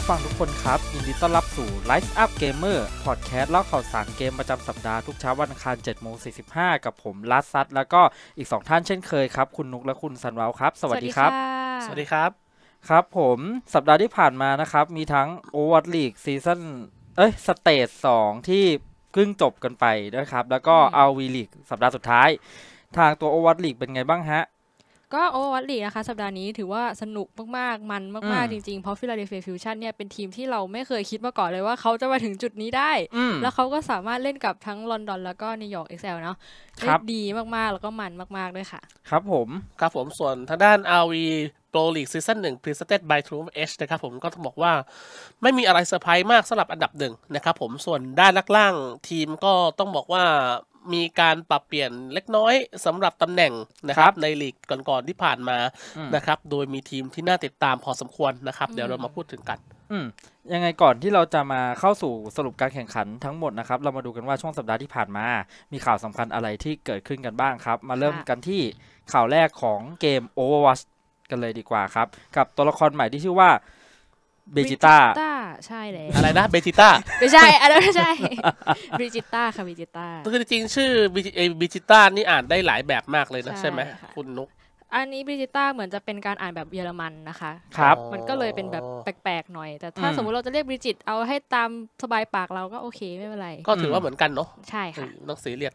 ผู้ฟังทุกคนครับ ยินดีต้อนรับสู่ Life Up Gamer Podcast เล่าข่าวสารเกมประจำสัปดาห์ทุกเช้าวันอังคาร7โมง45 กับผมลัสซัตแล้วก็อีก 2 ท่านเช่นเคยครับคุณนุกและคุณสันวาวครับ สวัสดีครับ สวัสดีครับครับผมสัปดาห์ที่ผ่านมานะครับ มีทั้ง o v e r League ซีซั่นเอ้ยสเตจ2ที่เพิ่งจบกันไปนะครับแล้วก็เอาวีลีกสัปดาห์สุดท้าย ทางตัว o v e r w ล t ก League เป็นไงบ้างฮะก็โอวัตลีนะคะ สัปดาห์นี้ถือว่าสนุกมากๆ มันมากๆจริง ๆ เพราะฟิลาเดลเฟียฟิวชั่นเนี่ยเป็นทีมที่เราไม่เคยคิดมาก่อนเลยว่าเขาจะมาถึงจุดนี้ได้ แล้วเขาก็สามารถเล่นกับทั้งลอนดอนแล้วก็นิวยอร์กเอ็กเซลเนาะดีมากๆแล้วก็มันมาก ๆด้วยค่ะ ครับผมครับผมส่วนทางด้านอวีโปรลีกซีซั่นหนึ่งพรีเซตต์ by t ูเอชนะครับผมก็ต้องบอกว่าไม่มีอะไรเซอร์ไพรส์มากสำหรับอันดับหนึ่งนะครับผมส่วนด้านล่างทีมก็ต้องบอกว่ามีการปรับเปลี่ยนเล็กน้อยสำหรับตำแหน่งนะครับในลีกก่อนๆที่ผ่านมานะครับโดยมีทีมที่น่าติดตามพอสมควรนะครับเดี๋ยวเรามาพูดถึงกันยังไงก่อนที่เราจะมาเข้าสู่สรุปการแข่งขันทั้งหมดนะครับ เรามาดูกันว่าช่วงสัปดาห์ที่ผ่านมา มีข่าวสำคัญอะไรที่เกิดขึ้นกันบ้างครับ มาเริ่มกันที่ข่าวแรกของเกม Overwatch กันเลยดีกว่าครับกับตัวละครใหม่ที่ชื่อว่าเบจิต้าใช่แล้วอะไรนะเบจิต้าไม่ใช่ อะไรไม่ใช่เบจิต้าค่ะเบจิต้าคือจริงชื่อเบจิต้านี่อ่านได้หลายแบบมากเลยนะ ใช่ไหมคุณนุก อันนี้เบจิต้าเหมือนจะเป็นการอ่านแบบเยอรมันนะคะครับมันก็เลยเป็นแบบแปลกๆหน่อย แต่ถ้าสมมติเราจะเรียกบิจิต เอาให้ตามสบายปากเราก็โอเคไม่เป็นไร ก็ถือว่าเหมือนกันเนาะใช่ค่ะหนังสือเรียก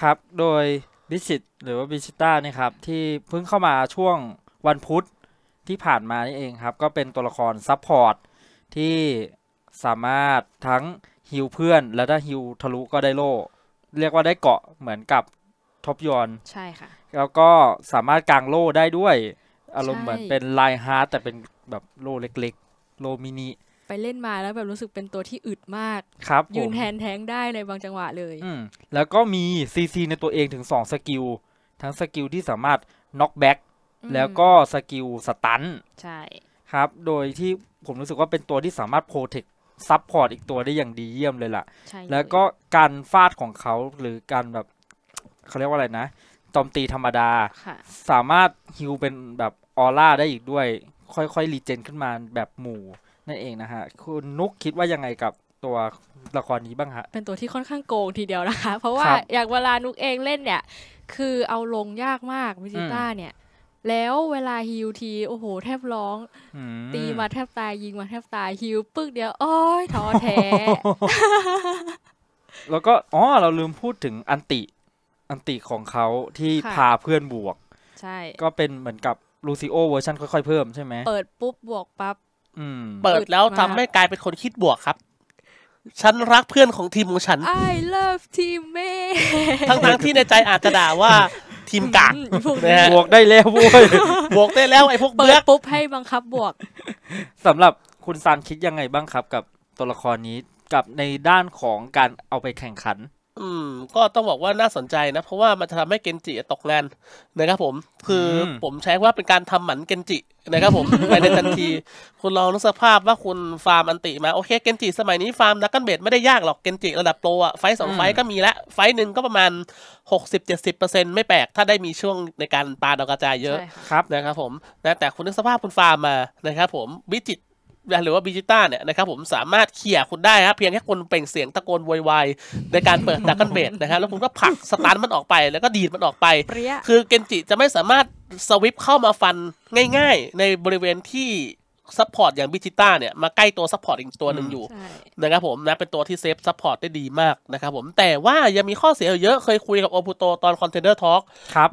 ครับโดยบิจิตหรือว่าบิจิต้านี่ครับที่เพิ่งเข้ามาช่วงวันพุธที่ผ่านมานี่เองครับก็เป็นตัวละครซับพอร์ตที่สามารถทั้งฮิวเพื่อน และถ้าฮิวทะลุก็ได้โล่เรียกว่าได้เกาะเหมือนกับท็อปยอนใช่ค่ะ แล้วก็สามารถกางโล่ได้ด้วยอารมณ์เหมือนเป็นไลฮาร์ดแต่เป็นแบบโล่เล็กๆ โลมินิ ไปเล่นมาแล้วแบบรู้สึกเป็นตัวที่อึดมากครับยืนแทนแทงได้ในบางจังหวะเลยอืแล้วก็มีซีซีในตัวเองถึง2สกิลทั้งสกิลที่สามารถน็อกแบ็คแล้วก็สกิลสตันใช่ครับ โดยที่ผมรู้สึกว่าเป็นตัวที่สามารถโปรเทคซับพอร์ตอีกตัวได้อย่างดีเยี่ยมเลยล่ะ แล้วก็การฟาดของเขาหรือการแบบ เขาเรียกว่าอะไรนะ ตอมตีธรรมดา สามารถฮิวเป็นแบบออร่าได้อีกด้วย ค่อยๆรีเจนขึ้นมาแบบหมู่นั่นเองนะฮะคุณนุกคิดว่ายังไงกับตัวละครนี้บ้างฮะเป็นตัวที่ค่อนข้างโกงทีเดียวนะคะ เพราะว่าอย่างเวลานุกเองเล่นเนี่ย คือเอาลงยากมากวิจิต้าเนี่ยแล้วเวลาฮิวทีโอ้โหแทบร้อง ตีมาแทบตายยิงมาแทบตายฮิวปึ๊กเดียว โอ้ยท้อแท้แล้วก็อ๋อเราลืมพูดถึงอันติ อันติของเขาที่พาเพื่อนบวก ใช่ ก็เป็นเหมือนกับลูซิโอเวอร์ชันค่อยๆ เพิ่มใช่ไหมเปิดปุ๊บบวกปั๊บเปิดแล้วทำให้กลายเป็นคนคิดบวกครับ ฉันรักเพื่อนของทีมของฉัน I love teammate ทั้งทั้งที่ในใจอาจจะด่าว่าทีมกากบวกได้แล้วเว้ยบวกได้แล้วไอ้พวกเบิรบกปุ๊บให้บังคับ บวก สำหรับคุณซานคิดยังไงบ้างครับกับตัวละครนี้ กับในด้านของการเอาไปแข่งขันอืมก็ต้องบอกว่าน่าสนใจนะเพราะว่ามันจะทำให้เกนจิตกงานนะครับผม คืออมผมใช้ว่าเป็นการทำหมันเกนจินะครับผมไปในทันทีคุณลองนึกสภาพว่าคุณฟาร์มอันติมาโอเค เกนจิสมัยนี้ฟาร์มดักกันเบดไม่ได้ยากหรอกเกนจิระดับโปรอะไฟ์สองไฟ์ก็มีละไฟ์หนึ่งก็ประมาณหกสิบเจ็ดสิบเปอร์เซ็นไม่แปลก ถ้าได้มีช่วงในการปาดอกกระจายเยอะคะครับนะครับผมนะแต่คุณนึกสภาพคุณฟาร์มมานะครับผมวิจิตหรือว่าบิจิต้าเนี่ยนะครับผมสามารถเขี่ยคุณได้ครับ เพียงแค่คนเปล่งเสียงตะโกนวอยวายในการเปิดดักกันเบดนะครับแล้วคุณก็ผลักสตาร์มันออกไปแล้วก็ดีดมันออกไป คือเกนจิจะไม่สามารถสวิปเข้ามาฟันง่ายๆ ในบริเวณที่ซัพพอร์ตอย่างบิจิต้าเนี่ยมาใกล้ตัวซัพพอร์ตอีกตัวหนึ่งอยู่นะครับผมนะเป็นตัวที่เซฟซัพพอร์ตได้ดีมากนะครับผมแต่ว่ายังมีข้อเสียเยอะ เคยคุยกับโอปุโตตอนคอนเทนเดอร์ทอล์ก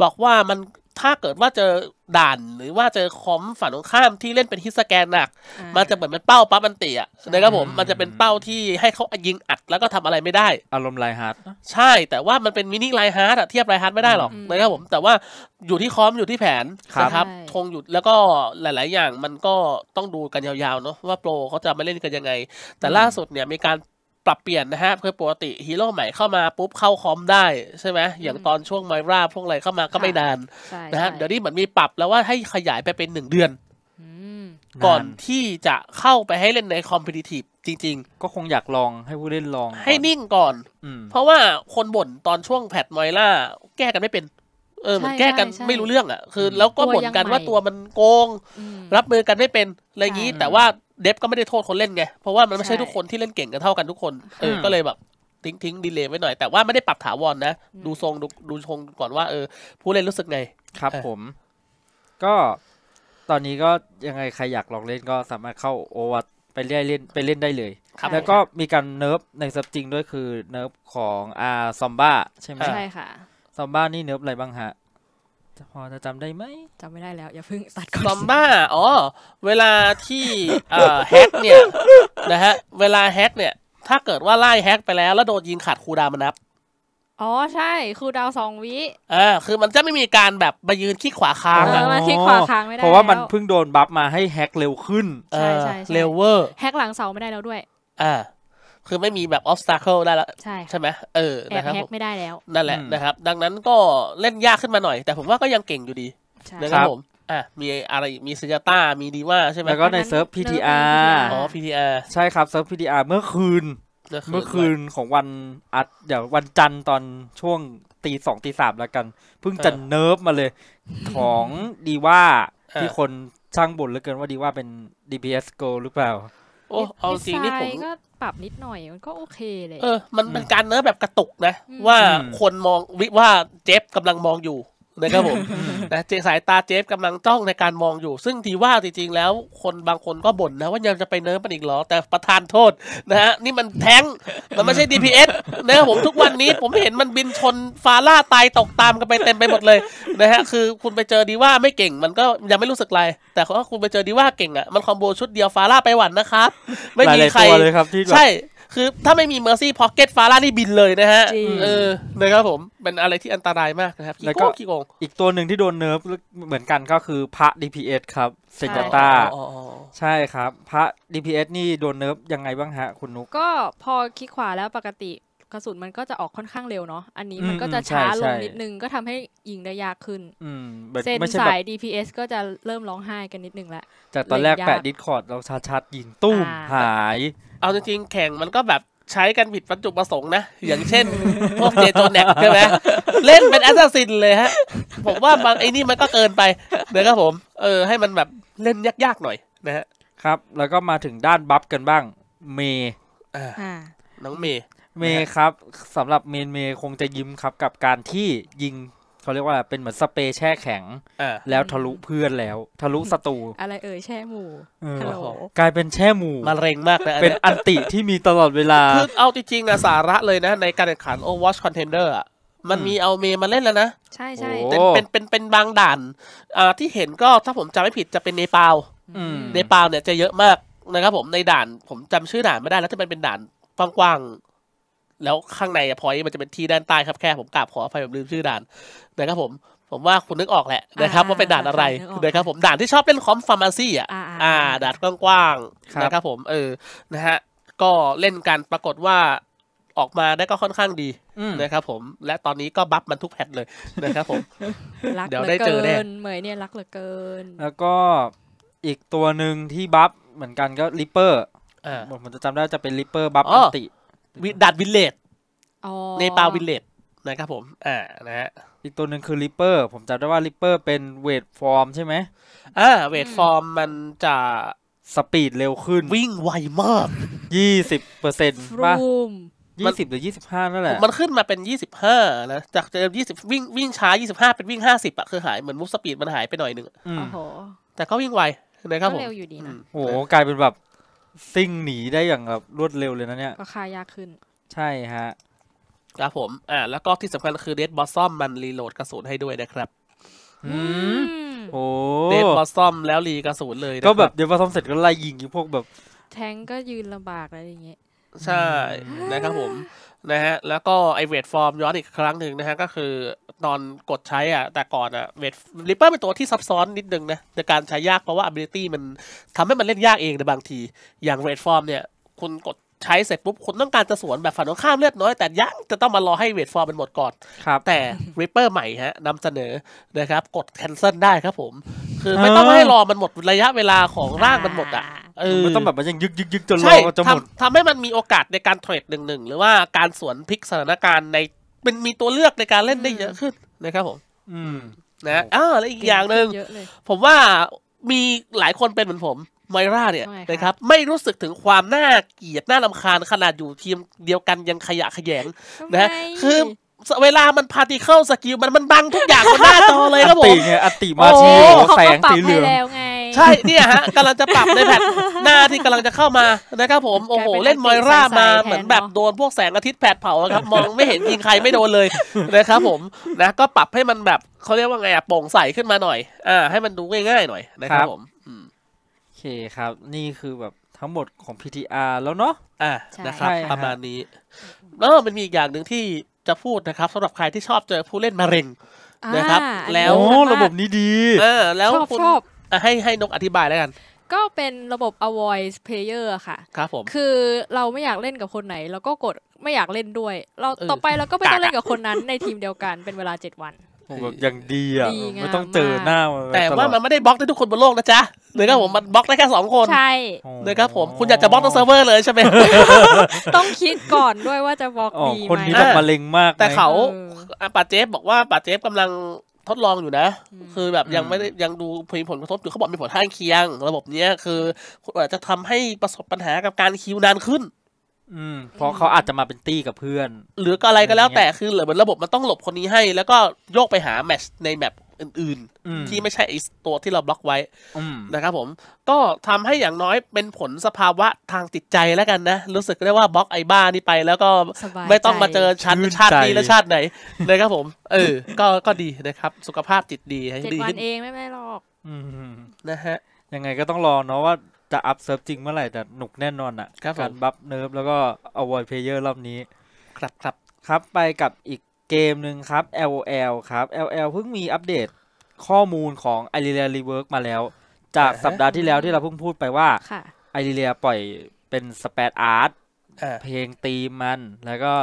บอกว่ามันถ้าเกิดว่าเจอด่านหรือว่าเจอคอมฝั่งตรงข้ามที่เล่นเป็นฮิสแกนหนักมันจะเหมือนเป็นเป้าปั๊บมันตีอ่ะนะครับผมมันจะเป็นเป้าที่ให้เขายิงอัด แล้วก็ทำอะไรไม่ได้อารมณ์ไลฮาร์ดใช่ แต่ว่ามันเป็นมินิไลฮาร์ดอะเทียบไลฮาร์ดไม่ได้หรอกนะครับผม แต่ว่าอยู่ที่คอมอยู่ที่แผนนะครับทงหยุดแล้วก็หลาย ๆ อย่างมันก็ต้องดูกันยาว ๆ เนาะว่าโปรเขาจะมาเล่นกันยังไง แต่ล่าสุดเนี่ยมีการปรับเปลี่ยนนะฮะคือปกติฮีโร่ใหม่เข้ามาปุ๊บเข้าคอมได้ใช่ไหมอย่างตอนช่วงไมราพวกอะไรเข้ามาก็ไม่นานนะฮะเดี๋ยวนี้เหมือนมีปรับแล้วว่าให้ขยายไปเป็นหนึ่งเดือนก่อนที่จะเข้าไปให้เล่นในคอมเพลติทีฟจริง ๆ ก็คงอยากลองให้ผู้เล่นลอง ให้นิ่งก่อนเพราะว่าคนบ่นตอนช่วงแพทไมล่าแก้กันไม่เป็น เออเหมือนแก้กันไม่รู้เรื่องอ่ะคือแล้วก็บ่นกันว่าตัวมันโกง รับมือกันไม่เป็นอะไรอย่างนี้ แต่ว่าเดฟก็ไม่ได้โทษคนเล่นไง เพราะว่ามันไม่ใช่ทุกคนที่เล่นเก่งกันเท่ากันทุกคน เออ ก็เลยแบบ ทิ้งทิ้งดีเลยไว้หน่อย แต่ว่าไม่ได้ปรับถาวรนะ ดูทรงดูดูรงก่อนว่าเออ ผู้เล่นรู้สึกไง ครับผม ก็ ตอนนี้ก็ยังไง ใครอยากลองเล่นก็สามารถเข้าโอวัตไปเล่นเล่นไปเล่นได้เลย แล้วก็มีการเนิร์ฟ ในซับจริงด้วยคือเนิร์ฟของอาซอมบ้าใช่ไหมใช่ค่ะ ซอมบ้านี่เนิร์ฟอะไรบ้างฮะพอจะจำได้ไหมจำไม่ได้แล้ว อย่าเพิ่งตัดก่อนซอมบ้าอ๋อเวลาที่แฮกเนี่ยนะฮะเวลาแฮกเนี่ย ถ้าเกิดว่าไล่แฮกไปแล้ว แล้วโดนยิงขาดคูดามันนับอ๋อใช่ คูดาวสองวิอ่าคือมันจะไม่มีการแบบไปยืนขี้ขวาค้างอะมาขี้ขวาค้างไม่ได้เพราะว่ามันเพิ่งโดนบัฟมาให้แฮกเร็วขึ้นใช่ใช่เร็วเวอร์แฮกหลังเสาไม่ได้แล้วด้วยอ่าคือไม่มีแบบออฟสตารเคิลได้แล้ว ใช่ใช่ไหมเออนะครับแฮกไม่ได้แล้วนั่นแหละนะครับ ดังนั้นก็เล่นยากขึ้นมาหน่อย แต่ผมว่าก็ยังเก่งอยู่ดีนะครับผมอ่ะมีอะไรมีซิยาต้า มีดีว่าใช่ไหมแล้วก็ในเซิร์ฟ PTR อ๋อ PTR ใช่ครับเซิร์ฟ PTR เมื่อคืน เมื่อคืนของวันอัดเดี๋ยววันจันทร์ตอนช่วงตีสองตีสามแล้วกัน เพิ่งจะเนิร์ฟมาเลย ของดีว่าที่คนช่างบ่นเหลือเกินว่าดีว่าเป็น DPS Go หรือเปล่าโอ้เอาจริงนี่ผมก็ปรับนิดหน่อยมันก็โอเคเลยเออมันเป็นการเนื้อแบบกระตุกนะ ว่าคนมองวิว่าเจฟกำลังมองอยู่นะครับผมนะเจสายตาเจฟกำลังจ้องในการมองอยู่ ซึ่งทีว่าจริงๆแล้วคนบางคนก็บ่นนะว่ายังจะไปเนิร์ฟมันอีกหรอ แต่ประธานโทษนะฮะนี่มันแท้งมันไม่ใช่ DPS นะครับผมทุกวันนี้ผมเห็นมันบินชนฟาร่าตายตกตามกันไปเต็มไปหมดเลยนะฮะคือคุณไปเจอดีว่าไม่เก่งมันก็ยังไม่รู้สึกไร แต่ถ้าคุณไปเจอดีว่าเก่งอ่ะมันคอมโบชุดเดียวฟาร่าไปหวันนะครับไม่มีใครใช่คือถ้าไม่มีเมอร์ซี่พ็อกเก็ตฟาร่านี่บินเลยนะฮะเออนะครับผมเป็นอะไรที่อันตรายมากนะครับแล้ก็กีโกงอีกตัวหนึ่งที่โดนเนิร์ฟ เหมือนกันก็คือพระ DPS ครับเซนตาใช่ครับพระ DPS นี่โดนเนิร์ฟ ยังไงบ้างฮะ คุณนุก ก็พอคลิกขวาแล้วปกติกระสุนมันก็จะออกค่อนข้างเร็วเนาะ อันนี้มันก็จะช้าลงนิดนึง ก็ทำให้ยิงได้ยากขึ้นเส้นสาย DPS ก็จะเริ่มร้องไห้กันนิดนึงและ จากตอนแรกแปะดิสคอร์ดเราชาดๆยิงตุ้มหาย เอาจริงๆแข่งมันก็แบบใช้กันผิดประจุประสงค์นะ อย่างเช่นพวกเจโจแน็กใช่ไหม เล่นเป็นแอสซัสซินเลยฮะผมว่าบางไอ้นี่มันก็เกินไปเดี๋ยวครับผม เออ ให้มันแบบเล่นยากๆหน่อยนะฮะครับ แล้วก็มาถึงด้านบัฟกันบ้างเมย์น้องเมย์เมย์ครับสำหรับเมนเมย์คงจะยิ้มครับกับการที่ยิงเขาเรียกว่าเป็นเหมือนสเปรย์แช่แข็ง แล้วทะลุเพื่อนแล้วทะลุศัตรูอะไรเอ่ย แช่หมูกลายเป็นแช่หมูมาเร็งมากนะเป็นอันติที่มีตลอดเวลา คือเอาจริงๆอะสาระเลยนะ ในการแข่งขัน Overwatch Contender อะมันมีเอาเมมาเล่นแล้วนะ ใช่ใช่เป็นเป็นเป็นบางด่านอ่าที่เห็นก็ถ้าผมจำไม่ผิดจะเป็นเนปาลเนปาลเนี่ยจะเยอะมากนะครับ ผมในด่าน ผมจำชื่อด่านไม่ได้แล้วจะเป็นเป็นด่านกว้างแล้วข้างในพอยมันจะเป็นที่ด้านใต้ครับแค่ผมกราบขออภัยผมลืมชื่อด่านนะครับผม ผมว่าคุณนึกออกแหละนะครับว่าเป็นด่านอะไรนะครับผมด่านที่ชอบเล่นคอมฟาร์มาซี่อ่ะอ่าด่านกว้างๆนะครับผม เออนะฮะก็เล่นกันปรากฏว่าออกมาได้ก็ค่อนข้างดีนะครับผม และตอนนี้ก็บัฟมันทุกแพทเลยนะครับ ผมเดี๋ยวได้เจอแน่เหมยเนี่ยรักเหลือเกิน แล้วก็อีกตัวหนึ่งที่บัฟเหมือนกันก็ลิปเปอร์ผมจะจำได้จะเป็นลิปเปอร์บัฟอัติดัดวิลเลจในปาวิลเลจนะครับผม อ่านะฮะ อีกตัวหนึ่งคือริปเปอร์ ผมจำได้ว่าริปเปอร์ เป็นเวทฟอร์มใช่ไหม อ่า เวทฟอร์มมันจะสปีดเร็วขึ้น วิ่งไวมากยี่สิบเปอร์เซ็นต์ป่ะยี่สิบหรือยี่สิบห้านั่นแหละ มันขึ้นมาเป็นยี่สิบห้านะจากเดิมยี่สิบวิ่งวิ่งช้ายี่สิบห้าเป็นวิ่งห้าสิบอะคือหาย เหมือนมุกสปีดมันหายไปหน่อยหนึ่งอ๋อ แต่ก็วิ่งไวนะครับ ผมเร็วอยู่ดีนะ โอ้โห กลายเป็นแบบซิ่งหนีได้อย่างแบบรวดเร็วเลยนะเนี่ย ก็ค่ายากขึ้น ใช่ฮะ ครับผมอ่าแล้วก็ที่สำคัญก็คือเดดบอสซอมมันรีโหลดกระสุนให้ด้วยนะครับ อืมโอ้เดดบอสซอมแล้วรีกระสุนเลยก็แบบเดดบอสซอมเสร็จก็ไล่ยิง พวกแบบ แทงก็ยืนลำบากอะไรอย่างเงี้ย ใช่นะครับผมนะฮะแล้วก็ไอเวทฟอร์มย้อนอีกครั้งหนึ่งนะฮะก็คือ ตอนกดใช้อ่ะแต่ก่อนอ่ะเวทริปเปอร์เป็นตัวที่ซับซ้อนนิดนึงนะในการใช้ยากเพราะว่า ability มันทำให้มันเล่นยากเองในบางที อย่างเวทฟอร์มเนี่ยคุณกดใช้เสร็จปุ๊บ คุณต้องการจะสวนแบบฝันของข้ามเลือดน้อย แต่ยังจะต้องมารอให้เวทฟอร์มมันหมดก่อนแต่ริปเปอร์ใหม่ฮะนำเสนอนะครับกดแคนเซิลได้ครับผมคือไม่ต้องให้รอมันหมดระยะเวลาของร่างมันหมดอ่ะมันต้องแบบมันยังยึกยึกยึกจนรอจะหมดทำให้มันมีโอกาสในการเทรดหนึ่งหนึ่งหรือว่าการสวนพลิกสถานการณ์ในเป็นมีตัวเลือกในการเล่นได้เยอะขึ้นนะครับผมอืมนะอ้าวแล้วอีกอย่างหนึ่งผมว่ามีหลายคนเป็นเหมือนผมไมราเนี่ยนะครับไม่รู้สึกถึงความน่าเกลียดน่าลำคาญขนาดอยู่ทีมเดียวกันยังขยะขยงนะคือเวลามันพาติเข้าสกิลมันมันบังทุกอย่างบนหน้าจอเลยครับผมอติมาชีแสงสีเหลืองใช่เนี่ยฮะกำลังจะปรับในแพทหน้าที่กำลังจะเข้ามานะครับ ผมโอ้โห เล่นมอยร่ามาเหมือนแบบโดนพวกแสงอาทิตย์แผดเผาครับมองไม่เห็นยิงใครไม่โดนเลยนะครับผมนะก็ปรับให้มันแบบเขาเรียกว่าไงอะโปร่งใสขึ้นมาหน่อยอ่าให้มันดูง่ายๆหน่อยนะครับผมโอเคครับ นี่คือแบบทั้งหมดของ PTR แล้วเนาะอ่านะครับประมาณนี้แล้วมันมีอีกอย่างหนึ่งที่จะพูดนะครับสำหรับใครที่ชอบเจอผู้เล่นมะเร็ง นะครับ แล้วระบบนี้ดี เออ แล้วคุณให้ให้นกอธิบายแล้วกัน ก็เป็นระบบ avoid player ค่ะครับผมคือเราไม่อยากเล่นกับคนไหนเราก็กดไม่อยากเล่นด้วยเราต่อไปเราก็ไม่ต้องเล่นกับคนนั้นในทีมเดียวกันเป็นเวลา 7 วันอย่างดีอ่ะไม่ต้องเจอหน้าแต่ว่ามันไม่ได้บล็อกได้ทุกคนบนโลกนะจ๊ะเลยครับผมมันบล็อกได้แค่สองคนใช่เลยครับผมคุณอยากจะบล็อกตัวงเซิร์ฟเวอร์เลยใช่ไหมต้องคิดก่อนด้วยว่าจะบล็อกดีไหมคนนี้แบบมะเล็งมาก แต่เขาป้าเจฟบอกว่าป้าเจฟกำลังทดลองอยู่นะ คือแบบยังไม่ได้ยังดูมีผลกระทบอยู่เขาบอกมีผลข้างเคียง ระบบเนี้ยคือ อาจจะทำให้ประสบปัญหากับการคิวนานขึ้น อืมเพราะเขาอาจจะมาเป็นตี้กับเพื่อน หรือก็อะไรก็แล้วแต่คือเหมือนระบบมันต้องหลบคนนี้ให้ แล้วก็โยกไปหาแมชในแมปอื่นๆที่ไม่ใช่ตัวที่เราบล็อกไว้นะครับผมก็ทำให้อย่างน้อยเป็นผลสภาวะทางจิตใจแล้วกันนะ รู้สึกได้ว่าบล็อกไอ้บ้านี่ไป แล้วก็ไม่ต้องมาเจอชั้นชาตินี้และชาติไหนนะครับผมเออก็ก็ดีนะครับ สุขภาพจิตดีเจ็ดวันเองไม่ไม่หรอกนะฮะยังไงก็ต้องรอเนาะว่าจะอัพเซิร์ฟจริงเมื่อไหร่แต่หนุกแน่นอนอ่ะการบัฟเนิร์ฟแล้วก็อวอยเพเยอร์รอบนี้ครับครับครับไปกับอีกเกมหนึ่งครับ LOL ครับ LOL เพิ่งมีอัปเดตข้อมูลของ i r e l i a ี e w o r k มาแล้ว จากสัปดาห์ที่แล้วที่เราเพิ่งพูดไปว่าอริเลียปล่อยเป็นสเปซอาร์ตเพลงตีมัน แล้วก็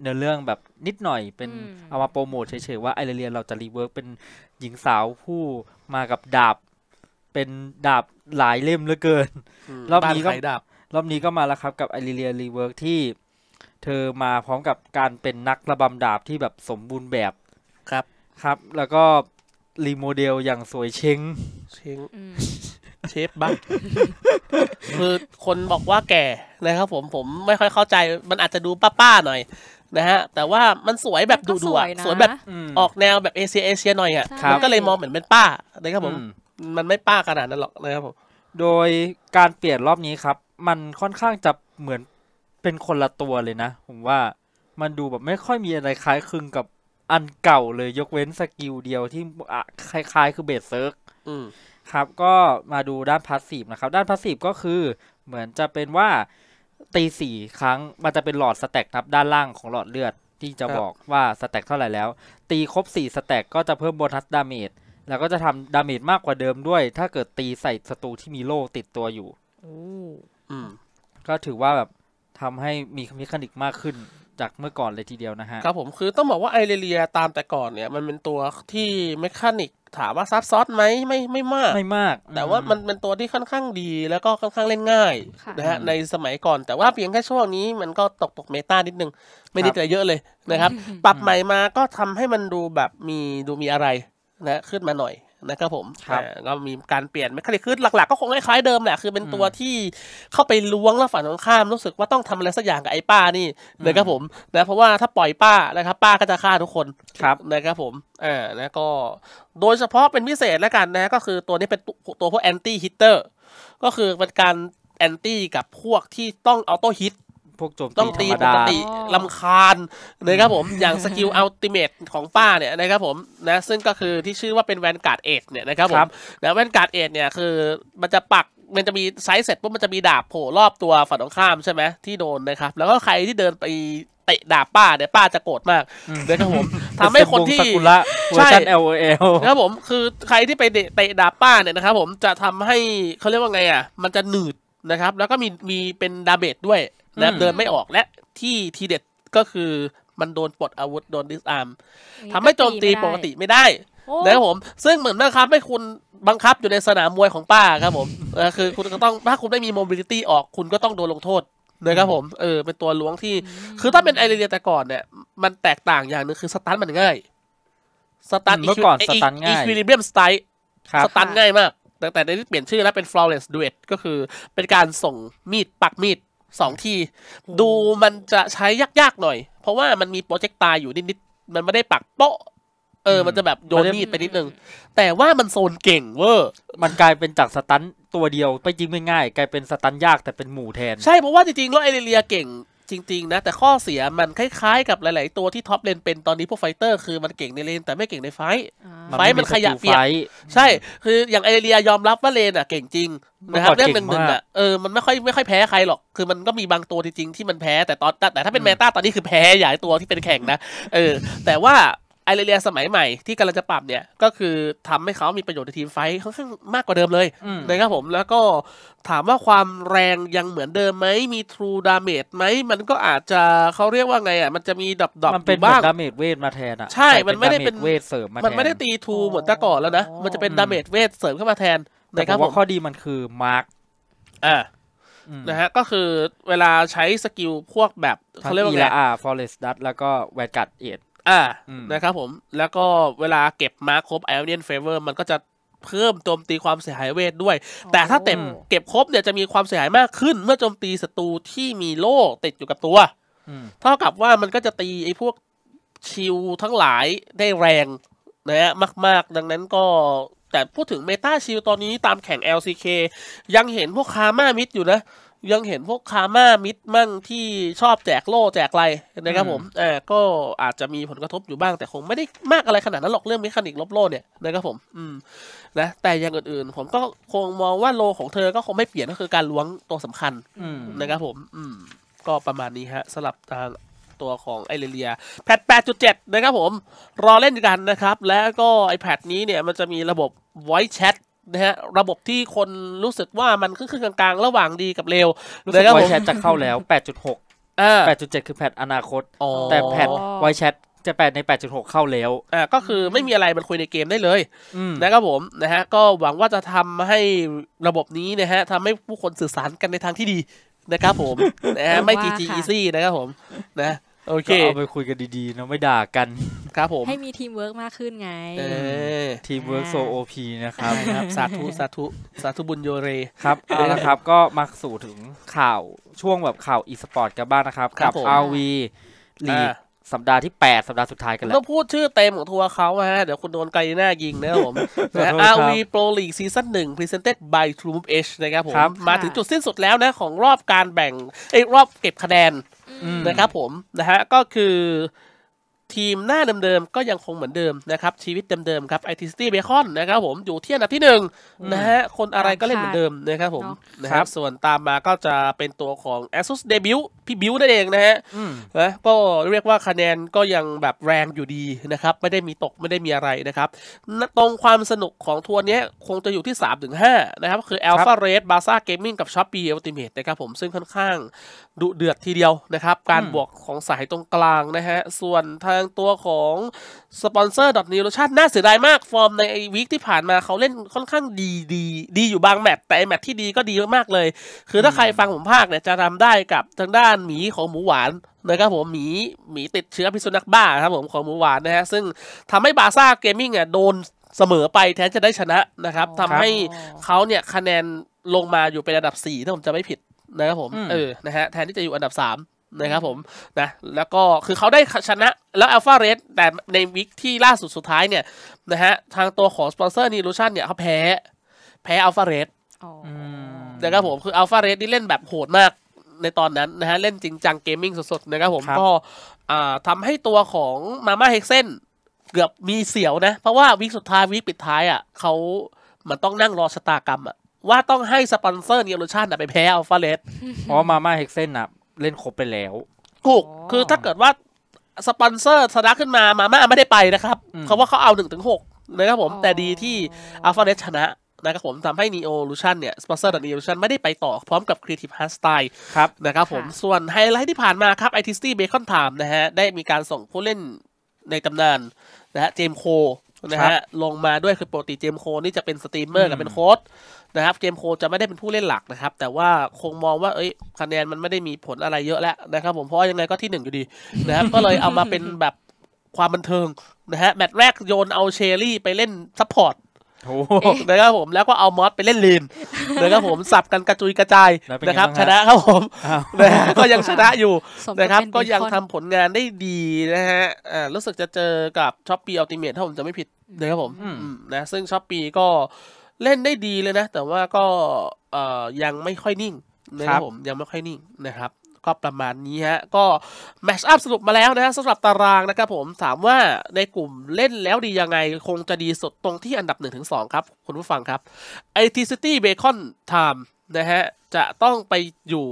เนื้อเรื่องแบบนิดหน่อยเป็นเอามาโปรโมทเฉยๆว่าไอริเลียเราจะรีเวิร์กเป็นหญิงสาวผู้มากับดาบ เป็นดาบหลายเล่มเหลือเกิน รอบนี้ก็รอบนี้ก็มาแล้วครับกับไอริเลียรีเวิร์กที่เธอมาพร้อมกับการเป็นนักระบำดาบที่แบบสมบูรณ์แบบครับครับ แล้วก็รีโมเดลอย่างสวยเชงเชงเชฟบักคือคนบอกว่าแก่นะครับผมผมไม่ค่อยเข้าใจมันอาจจะดูป้าๆหน่อยนะฮะ แต่ว่ามันสวยแบบดูดูสวยแบบออกแนวแบบเอเชียเอเชียหน่อยอ่ะก็เลยมองเหมือนเป็นป้านะครับผม มันไม่ป้าขนาดนั้นหรอกนะครับผมโดยการเปลี่ยนรอบนี้ครับ มันค่อนข้างจะเหมือนเป็นคนละตัวเลยนะ ผมว่ามันดูแบบไม่ค่อยมีอะไรคล้ายคลึงกับอันเก่าเลยยกเว้นสกิลเดียวที่คล้าย ๆ คือเบสเซิร์กครับก็มาดูด้านพาสซีฟนะครับ ด้านพาสซีฟก็คือ เหมือนจะเป็นว่าตีสี่ครั้งมันจะเป็นหลอดสแต็กครับด้านล่างของหลอดเลือด ที่จะบอกว่าสแต็กเท่าไหร่แล้ว ตีครบสี่สแต็กก็จะเพิ่มโบนัสดาเมจแล้วก็จะทำดาเมจมากกว่าเดิมด้วย ถ้าเกิดตีใส่ศัตรูที่มีโล่ติดตัวอยู่อืมก็ถือว่าแบบทำให้มีเมคานิกมากขึ้นจากเมื่อก่อนเลยทีเดียวนะฮะครับ ผมคือต้องบอกว่าไอเรลเียตามแต่ก่อนเนี่ยมันเป็นตัวที่เมคานิกถามว่าซับซ้อนไหมไม่ไม่มากไม่มาก แต่ว่ามันเป็นตัวที่ค่อนข้างดีแล้วก็ค่อนข้างเล่นง่ายนะฮะในสมัยก่อนแต่ว่าเพียงแค่ช่วงนี้มันก็ตกตกเมตานิดนึงไม่ไดดแต่เยอะเลยนะครับปรับใหม่มาก็ทำให้มันดูแบบมีดูมีอะไรนะขึ้นมาหน่อยนะครับผมก็มีการเปลี่ยนไม่ค่อยคือหลักๆ ก็คงคล้ายๆเดิมแหละคือเป็นตัวที่เข้าไปล้วงแล้วฝันของข้ามรู้สึกว่าต้องทำอะไรสักอย่างกับไอ้ป้านี่นะครับผมนะเพราะว่าถ้าปล่อยป้านะครับ ป้าก็จะฆ่าทุกคนครับนะครับผมอ่า้วก็โดยเฉพาะเป็นพิเศษแล้วกันนะก็คือตัวนี้เป็นตัวพวกแอนตี้ฮิตเตอร์ก็คือเป็นการแอนตี้กับพวกที่ต้องออโต้ฮิตพวกโจมต้องตีธรรมปกดาติลำคาญนะครับผมอย่างสกิลอัลติเมทของป้าเนี่ยนะครับผมนะซึ่งก็คือที่ชื่อว่าเป็นแวนการ์ดเอ็ดเนี่ยนะครับผมนะแวนการ์ดเอ็ดเนี่ยคือ มันจะปักมันจะมีไซส์เสร็จปุ๊บมันจะมีดาบโผล่รอบตัวฝั่งตรงข้ามใช่ไหมที่โดนนะครับแล้วก็ใครที่เดินไปเตะดาบป้าเนี่ยป้าจะโกรธมากนะครับผมทำให้คนที่ใช่ L O L นะครับผมคือใครที่ไปเตะดาบป้าเนี่ยนะครับผมจะทำให้เขาเรียกว่าไงอ่ะมันจะหนืดนะครับแล้วก็มีมีเป็นดาเบจด้วยและเดินไม่ออกและที่ทีเด็ดก็คือมันโดนปลดอาวุธ โดนดิสอาร์มทำให้โจมตีปกติไม่ได้นะครับผม ซึ่งเหมือนบังคับให้คุณบังคับอยู่ในสนามมวยของป้าครับผมคือคุณก็ต้องถ้าคุณไม่มีโมบิลิตี้ออก คุณก็ต้องโดนลงโทษนะครับผมเออเป็นตัวล้วงที่ คือถ้าเป็นไอเรียแต่ก่อนเนี่ยมันแตกต่างอย่างนึง คือสตันมันง่าย สตันเมื่อก่อนสตันง่ายอีควิลิเบียมสไตล์สตันง่ายมากแต่แต่ในที่เปลี่ยนชื่อแล้วเป็นฟลอเรนซ์ดูเอตก็คือ เป็นการส่งมีดปักมีดสองทีดูมันจะใช้ยากๆ หน่อย เพราะว่ามันมีโปรเจกตายอยู่นิดๆ มันไม่ได้ปักโป๊ะเออมันจะแบบโยนมีดไปนิดนึง แต่ว่ามันโซนเก่งเวอร์มันกลายเป็นจากสตันตัวเดียวไปจริงไม่ง่าย กลายเป็นสตันยากแต่เป็นหมู่แทน ใช่เพราะว่าจริงๆ แล้วไอเรียเก่งจริงๆนะแต่ข้อเสียมันคล้ายๆกับหลาย ๆ ตัวที่ท็อปเลนเป็นตอนนี้พวกไฟเตอร์คือมันเก่งในเลนแต่ไม่เก่งในไฟไฟมันขยะเปียกใช่ คืออย่างไอเรียยอมรับว่าเลนอ่ะเก่งจริงนะครับเรื่องหนึ่งๆอ่ะเออมันไม่ค่อยไม่ค่อยแพ้ใครหรอกคือมันก็มีบางตัวจริงๆที่มันแพ้แต่ตอนแต่ถ้าเป็นเมตาตอนนี้คือแพ้ใหญ่ตัวที่เป็นแข่งนะเออแต่ว่าไอเรียสมัยใหม่ที่กำลังจะปรับเนี่ย ก็คือทำให้เขามีประโยชน์ในทีมไฟค่อนข้างมากกว่าเดิมเลยนะครับผมแล้วก็ถามว่าความแรงยังเหมือนเดิมไหมมีทรูดาเมจไหมมันก็อาจจะเขาเรียกว่าไงอ่ะมันจะมีดับดับมันเป็นบ้างดาเมจเวทมาแทนอ่ะใช่มันไม่ได้เป็นเวทเสริมมันไม่ได้ตีทรูเหมือนแต่ก่อนแล้วนะ มันจะเป็นดาเมจเวทเสริมเข้ามาแทนนะครับผมข้อดีมันคือมาร์กอ่านะฮะก็คือเวลาใช้สกิลพวกแบบเขาเรียกว่าไงอ่าฟอเรสต์ดัตแล้วก็แว์กัดเอ็ดอ่า นะครับผม แล้วก็เวลาเก็บมาร์คครบไอออนเนียนเฟเวอร์มันก็จะเพิ่มโจมตีความเสียหายเวทด้วย แต่ถ้าเต็มเก็บครบเนี่ยจะมีความเสียหายมากขึ้นเมื่อโจมตีศัตรูที่มีโล่ติดอยู่กับตัว เท่ากับว่ามันก็จะตีไอ้พวกชิวทั้งหลายได้แรงนะฮะมาก ๆ ดังนั้นก็แต่พูดถึงเมตาชิวตอนนี้ตามแข่ง LCK ยังเห็นพวกคาม่ามิดอยู่นะยังเห็นพวกคาม่ามิดมั่งที่ชอบแจกโล่แจกไรนะครับ ผมอ่าก็อาจจะมีผลกระทบอยู่บ้าง แต่คงไม่ได้มากอะไรขนาดนั้นหรอกเรื่องเมคานิกลบโล่เนี่ยนะครับผมอืมนะ แต่อย่างอื่นๆ ผมก็คงมองว่าโลของเธอก็คงไม่เปลี่ยนก็คือการล้วงตัวสำคัญ นะครับผม อืมก็ประมาณนี้ฮะสลับทางตัวของไอเลีย แพท 8.7 นะครับผม รอเล่นกันนะครับ แล้วก็ไอแพดนี้เนี่ย มันจะมีระบบ voice chat นะฮะระบบที่คนรู้สึกว่ามันขึ้นๆกลางๆ ระหว่างดีกับเลวรู้สึกไวแชทจะเข้าแล้ว 8.6อ่8.7คือแพทอนาคต แต่แพทไวแชทจะแปดใน 8.6 เข้าแล้วอ่าก็คือไม่มีอะไรมันคุยในเกมได้เลยนะครับผม นะฮะก็หวังว่าจะทำให้ระบบนี้นะฮะทำให้ผู้คนสื่อสารกันในทางที่ดีนะครับผม นะฮะไม่ GG easy นะครับผม นะโอเคก็เอาไปคุยกันดีๆเนาะไม่ด่ากันครับผมให้มีทีมเวิร์กมากขึ้นไงทีมเวิร์กโซโอพีนะครับครับสาธุสาธุสาธุบุญโยเร ครับเอาละครับ ก็มาสู่ถึงข่าวช่วงแบบข่าวอีสปอร์ตกันบ้างนะครับกับอาวีลีสัปดาห์ที่ 8 สัปดาห์สุดท้ายกันแล้วต้องพูดชื่อเต็มของทัวร์เขาฮะเดี๋ยวคุณโดนไกลหน้ายิงนะผมนะ RV Pro League Season 1 Presented by True Move H นะครับผม มาถึงจุดสิ้นสุดแล้วนะของรอบการแบ่งไอ้รอบเก็บคะแนนนะครับผมนะฮะก็คือทีมหน้าเดิมๆก็ยังคงเหมือนเดิมนะครับ ชีวิตเดิมๆครับไอทีสตี้เบคอนนะครับผมอยู่ที่อันดับที่หนึ่งนะฮะคนอะไรก็เล่นเหมือนเดิมนะครับผมนะครับส่วนตามมาก็จะเป็นตัวของ ASUS Debut พี่บิวนั่นเองนะฮะนะก็เรียกว่าคะแนนก็ยังแบบแรงอยู่ดีนะครับ ไม่ได้มีตกไม่ได้มีอะไรนะครับ ตรงความสนุกของทัวร์นี้คงจะอยู่ที่ 3-5 นะครับคือ Alpha r a ร e b a z a Gaming กับ Shopee Ultimate นะครับผมซึ่งค่อนข้างดุเดือดทีเดียวนะครับการบวกของสายตรงกลางนะฮะส่วนทางางตัวของสปอนเซอร์ดอทนิวชาติน่าเสียดายมากฟอร์มในวีคที่ผ่านมาเขาเล่นค่อนข้างดีดีดีอยู่บางแมตช์แต่แมตช์ที่ดีก็ดีมากเลย คือถ้าใครฟังผมภาคเนี่ยจะทำได้กับทางด้านหมีของหมูหวานนะครับผมหมีหมีติดเชื้อพิษสุนัขบ้าครับผมของหมูหวานนะฮะซึ่งทำให้บาซ่าเกมมิ่งอ่ะโดนเสมอไปแทนจะได้ชนะนะครับทำให้เขาเนี่ยคะแนนลงมาอยู่เป็นอันดับ4ถ้าผมจะไม่ผิดนะครับผมเออนะฮะแทนที่จะอยู่อันดับ 3นะครับผมนะแล้วก็คือเขาได้ชนะแล้วอัลฟาเรสแต่ในวิกที่ล่าสุดสุดท้ายเนี่ยนะฮะทางตัวของสปอนเซอร์นีลูชันเนี่ยเขาแพ้แพ้อัลฟาเรสนะครับผมคืออัลฟาเรสนี่เล่นแบบโหดมากในตอนนั้นนะฮะเล่นจริงจังเกมมิ่งสดๆนะครับผมก็ทำให้ตัวของมาม่าเฮกเซนเกือบมีเสียวนะ เพราะว่าวิกสุดท้ายวิกปิดท้ายอ่ะเขามันต้องนั่งรอชะตากรรมอ่ะว่าต้องให้สปอนเซอร์เนโรชั่นไปแพ้อัลฟาเรสเพราะมาม่าเฮกเซนอ่ะเล่นครบไปแล้วถูกคือถ้าเกิดว่าสปอนเซอร์ชนะขึ้นมา มาม่าไม่ได้ไปนะครับเขาว่าเขาเอาหนึ่งถึงหกนะครับผม แต่ดีที่อัลฟาเนชนะนะครับผมทำให้ Neo Lution เนี่ยสปอนเซอร์ดัน Neo Lution ไม่ได้ไปต่อพร้อมกับ Creative Heart Style ครับนะครับผม ส่วนไฮไลท์ที่ผ่านมาครับ i t s t Bacon Time นะฮะ ได้มีการส่งผู้เล่นในตำนานนะฮะเจมโคนะฮะ ลงมาด้วยคือปกติเจมโคนี่จะเป็นสตรีมเมอร์กับเป็นโค้ดนะครับเกมโคจะไม่ได้เป็นผู้เล่นหลักนะครับ แต่ว่าคงมองว่าเอ้ยคะแนนมันไม่ได้มีผลอะไรเยอะแล้วนะครับ ผมเพราะยังไงก็ที่หนึ่งอยู่ดีนะครับก็เลยเอามาเป็นแบบความบันเทิงนะฮะแมตช์แรกโยนเอาเชอรี่ไปเล่นซัพพอร์ตนะครับผมแล้วก็เอามอสไปเล่นลีนนะครับผมสับกันกระจุยกระจายนะครับชนะครับผมนะก็ยังชนะอยู่นะครับก็ยังทำผลงานได้ดีนะฮะอ่ารู้สึกจะเจอกับช็อปปี้อัลติเมทถ้าผมจะไม่ผิดนะครับผมนะซึ่งช็อปปี้ก็เล่นได้ดีเลยนะ แต่ว่าก็ยังไม่ค่อยนิ่งนะครับผมยังไม่ค่อยนิ่งนะครับ ก็ประมาณนี้ฮะก็แมชอัพสรุปมาแล้วนะฮะสำหรับตารางนะครับผม ถามว่าในกลุ่มเล่นแล้วดียังไง คงจะดีสดตรงที่อันดับ 1-2 ครับ คุณผู้ฟังครับไอทีซิตี้เบคอนไทม์นะฮะจะต้องไปอยู่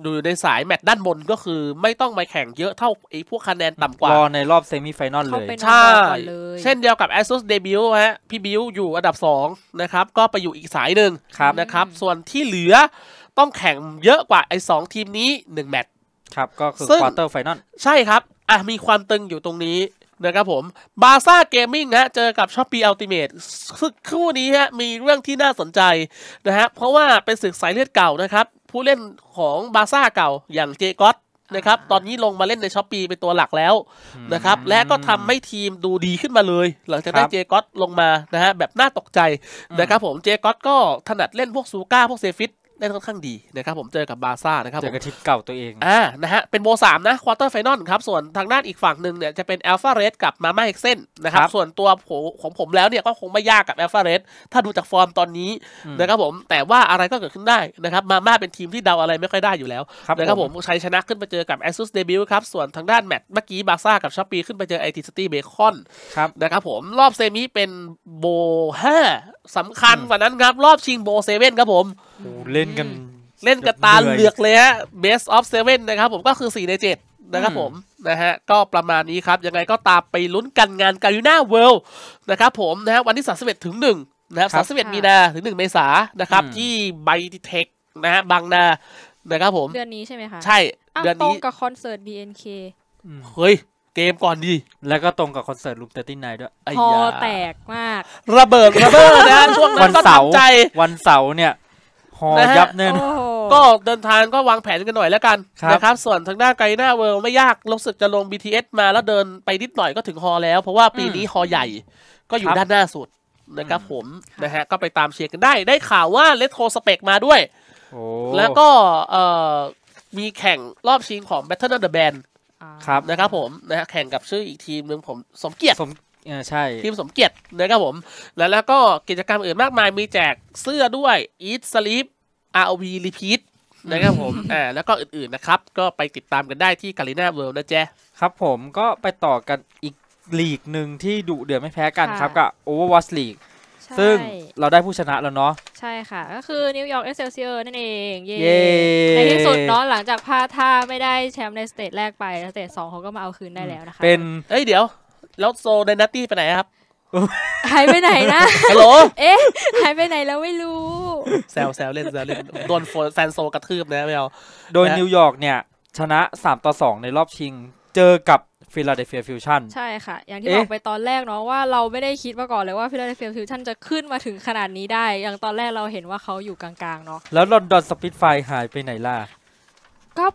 อยู่ในสายแมตช์ด้านบนก็คือไม่ต้องมาแข่งเยอะเท่าไอ้พวกคะแนนต่ำกว่ารอในรอบเซมิไฟนอลเลย ใช่ เช่นเดียวกับ ASUS Debut ฮะพี่บิวอยู่อันดับ2นะครับก็ไปอยู่อีกสายหนึ่งนะครับ ส่วนที่เหลือต้องแข่งเยอะกว่าไอ้สองทีมนี้ 1 แมตช์ครับก็คือควอเตอร์ไฟนอลใช่ครับอ่ะมีความตึงอยู่ตรงนี้นะครับผมบาซ่าเกมมิ่งฮะเจอกับช้อปปี้อัลติเมทศึกคู่นี้ฮะมีเรื่องที่น่าสนใจนะฮะเพราะว่าเป็นศึกสายเลือดเก่านะครับผู้เล่นของบาซ่าเก่าอย่างเจก็อตนะครับตอนนี้ลงมาเล่นในช้อปปีเป็นตัวหลักแล้วนะครับและก็ทำให้ทีมดูดีขึ้นมาเลย หลังจากได้เจก็อตลงมานะฮะแบบน่าตกใจนะครับผมเจก็อตก็ถนัดเล่นพวกซูก้าพวกเซฟิตได้ค่อนข้างดีนะครับผมเจอกับบาซ่านะครับ เจอกับทีมเก่าตัวเองอ่านะฮะเป็นโบสามนะควอเตอร์ไฟนอลครับส่วนทางด้านอีกฝั่งหนึ่งเนี่ยจะเป็นแอลฟาเรสกับมาม่าเอ็กเซนนะครับส่วนตัวของผมแล้วเนี่ยก็คงไม่ยากกับแอลฟาเรสถ้าดูจากฟอร์มตอนนี้นะครับผมแต่ว่าอะไรก็เกิดขึ้นได้นะครับมาม่าเป็นทีมที่เดาอะไรไม่ค่อยได้อยู่แล้วนะครับผมชัยชนะขึ้นไปเจอกับแอสซุสเดบิวครับส่วนทางด้านแมตช์เมื่อกี้บาซ่ากับชอปปีขึ้นไปเจอไอทีสตี้เบคอนนะครับผมรอบเซมิเป็นโบห้าสำคัญกว่านั้นครับรอบชิงโบเซเว่นครับผมโอ้เล่นกันเล่นกันตาเหลือกเลยฮะ best of seven นะครับผมก็คือสี่ในเจ็ดนะครับผมนะฮะก็ประมาณนี้ครับ ยังไงก็ตามไปลุ้นกันงานการูน่าเวิลด์นะครับผมนะฮะวันที่31ถึง1นะครับ31มีนาถึง 1 เมษานะครับ ที่ไบเทคนะฮะบางนานะครับผม เดือนนี้ใช่ไหมคะ ใช่เดือนนี้ตรงกับคอนเสิร์ต BNK เฮ้ย เกมก่อนดีแล้วก็ตรงกับคอนเสิร์ตลุมเตอร์ตินไนด้วยพอแตกมากระเบิดระเบิดนะช่วงนั้นก็ทำใจวันเสาร์เนี่ยหอ ยับแน่นก็เดินทางก็วางแผนกันหน่อยแล้วกันนะครับ ส่วนทางด้านไกลหน้าเวิล์ไม่ยากลงสึกจะลง BTS มาแล้วเดินไปนิดหน่อยก็ถึงฮอแล้ว เพราะว่าปีนี้ฮอใหญ่ก็อยู่ด้านหน้าสุด นะครับผมนะฮะ ก็ไปตามเชียร์กันได้ ได้ข่าวว่าเลตโคสเปกมาด้วย แล้วก็มีแข่งรอบชิงของ Battle of the Band ครับนะครับผมนะฮะ แข่งกับชื่ออีกทีมหนึ่งผมสมเกียรติใช่ทีมสมเกียรตินะครับผม แล้วแล้วก็กิจกรรมอื่นมากมายมีแจกเสื้อด้วย Eat Sleep RV Repeat นะครับผมอ่าแล้วก็อื่นๆนะครับ ก็ไปติดตามกันได้ที่กาลินาเวิลด์นะเจ๊ครับผมก็ไปต่อกันอีกลีกหนึ่งที่ดุเดือดไม่แพ้กันครับกับ Overwatch League ซึ่งเราได้ผู้ชนะแล้วเนาะ ใช่ค่ะ ก็คือนิวยอร์กเอสเซลเซียร์นั่นเอง เย่ในที่สุดเนาะ หลังจากพลาดท่าไม่ได้แชมป์ในสเตจแรกไปสเตจสองเขาก็มาเอาคืนได้แล้วนะคะเป็นเอ้ยเดี๋ยว แล้วโซเดนนัตตี้ไปไหนครับหายไปไหนนะฮัลโหลเอ๊ะหายไปไหนแล้วไม่รู้แซวแซวเล่นแซวเล่นโดนแฟนโซกระทืบนะไม่เอาโดยนิวยอร์กเนี่ย ชนะ3ต่อ2ในรอบชิงเจอกับฟิลาเดลเฟียฟิวชั่นใช่ค่ะ อย่างที่บอกไปตอนแรกเนาะว่าเราไม่ได้คิดมาก่อนเลยว่าฟิลาเดลเฟียฟิวชั่นจะขึ้นมาถึงขนาดนี้ได้ อย่างตอนแรกเราเห็นว่าเขาอยู่กลางๆเนาะแล้วลอนดอนสปิทไฟหายไปไหนล่ะ ก็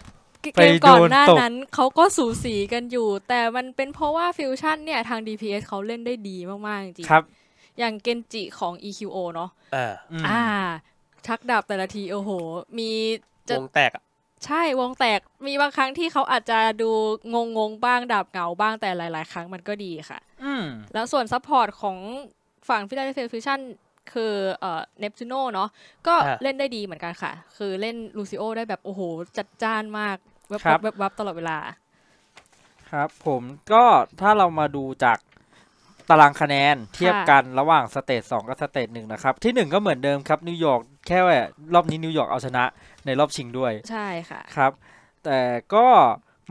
เกมก่อนหน้านั้น เขาก็สูสีกันอยู่ แต่มันเป็นเพราะว่าฟิวชั่นเนี่ยทาง DPS เขาเล่นได้ดีมากๆจริงครับอย่างเกนจิของ EQO เนาะออ่า ชักดาบแต่ละทีโอ้โห มีจะวงแตก ใช่ วงแตก มีบางครั้งที่เขาอาจจะดูงงงงบ้าง ดาบเงาบ้าง แต่หลาย ๆ ครั้งมันก็ดีค่ะ อืแล้วส่วนซัพพอร์ตของฝั่งฟิลาเดลเฟิชั่นคือเอ่อเนปจูโนเนาะ ก็เล่นได้ดีเหมือนกันค่ะ คือเล่นลูซิโอได้แบบโอ้โห จัดจ้านมากแวบๆตลอดเวลา ครับ ผมก็ถ้าเรามาดูจากตารางคะแนน เทียบกันระหว่างสเตจสองกับสเตจหนึ่งนะครับ ที่หนึ่งก็เหมือนเดิมครับ นิวยอร์กแค่ว่ารอบนี้นิวยอร์กเอาชนะ ในรอบชิงด้วยใช่ค่ะ ครับ แต่ก็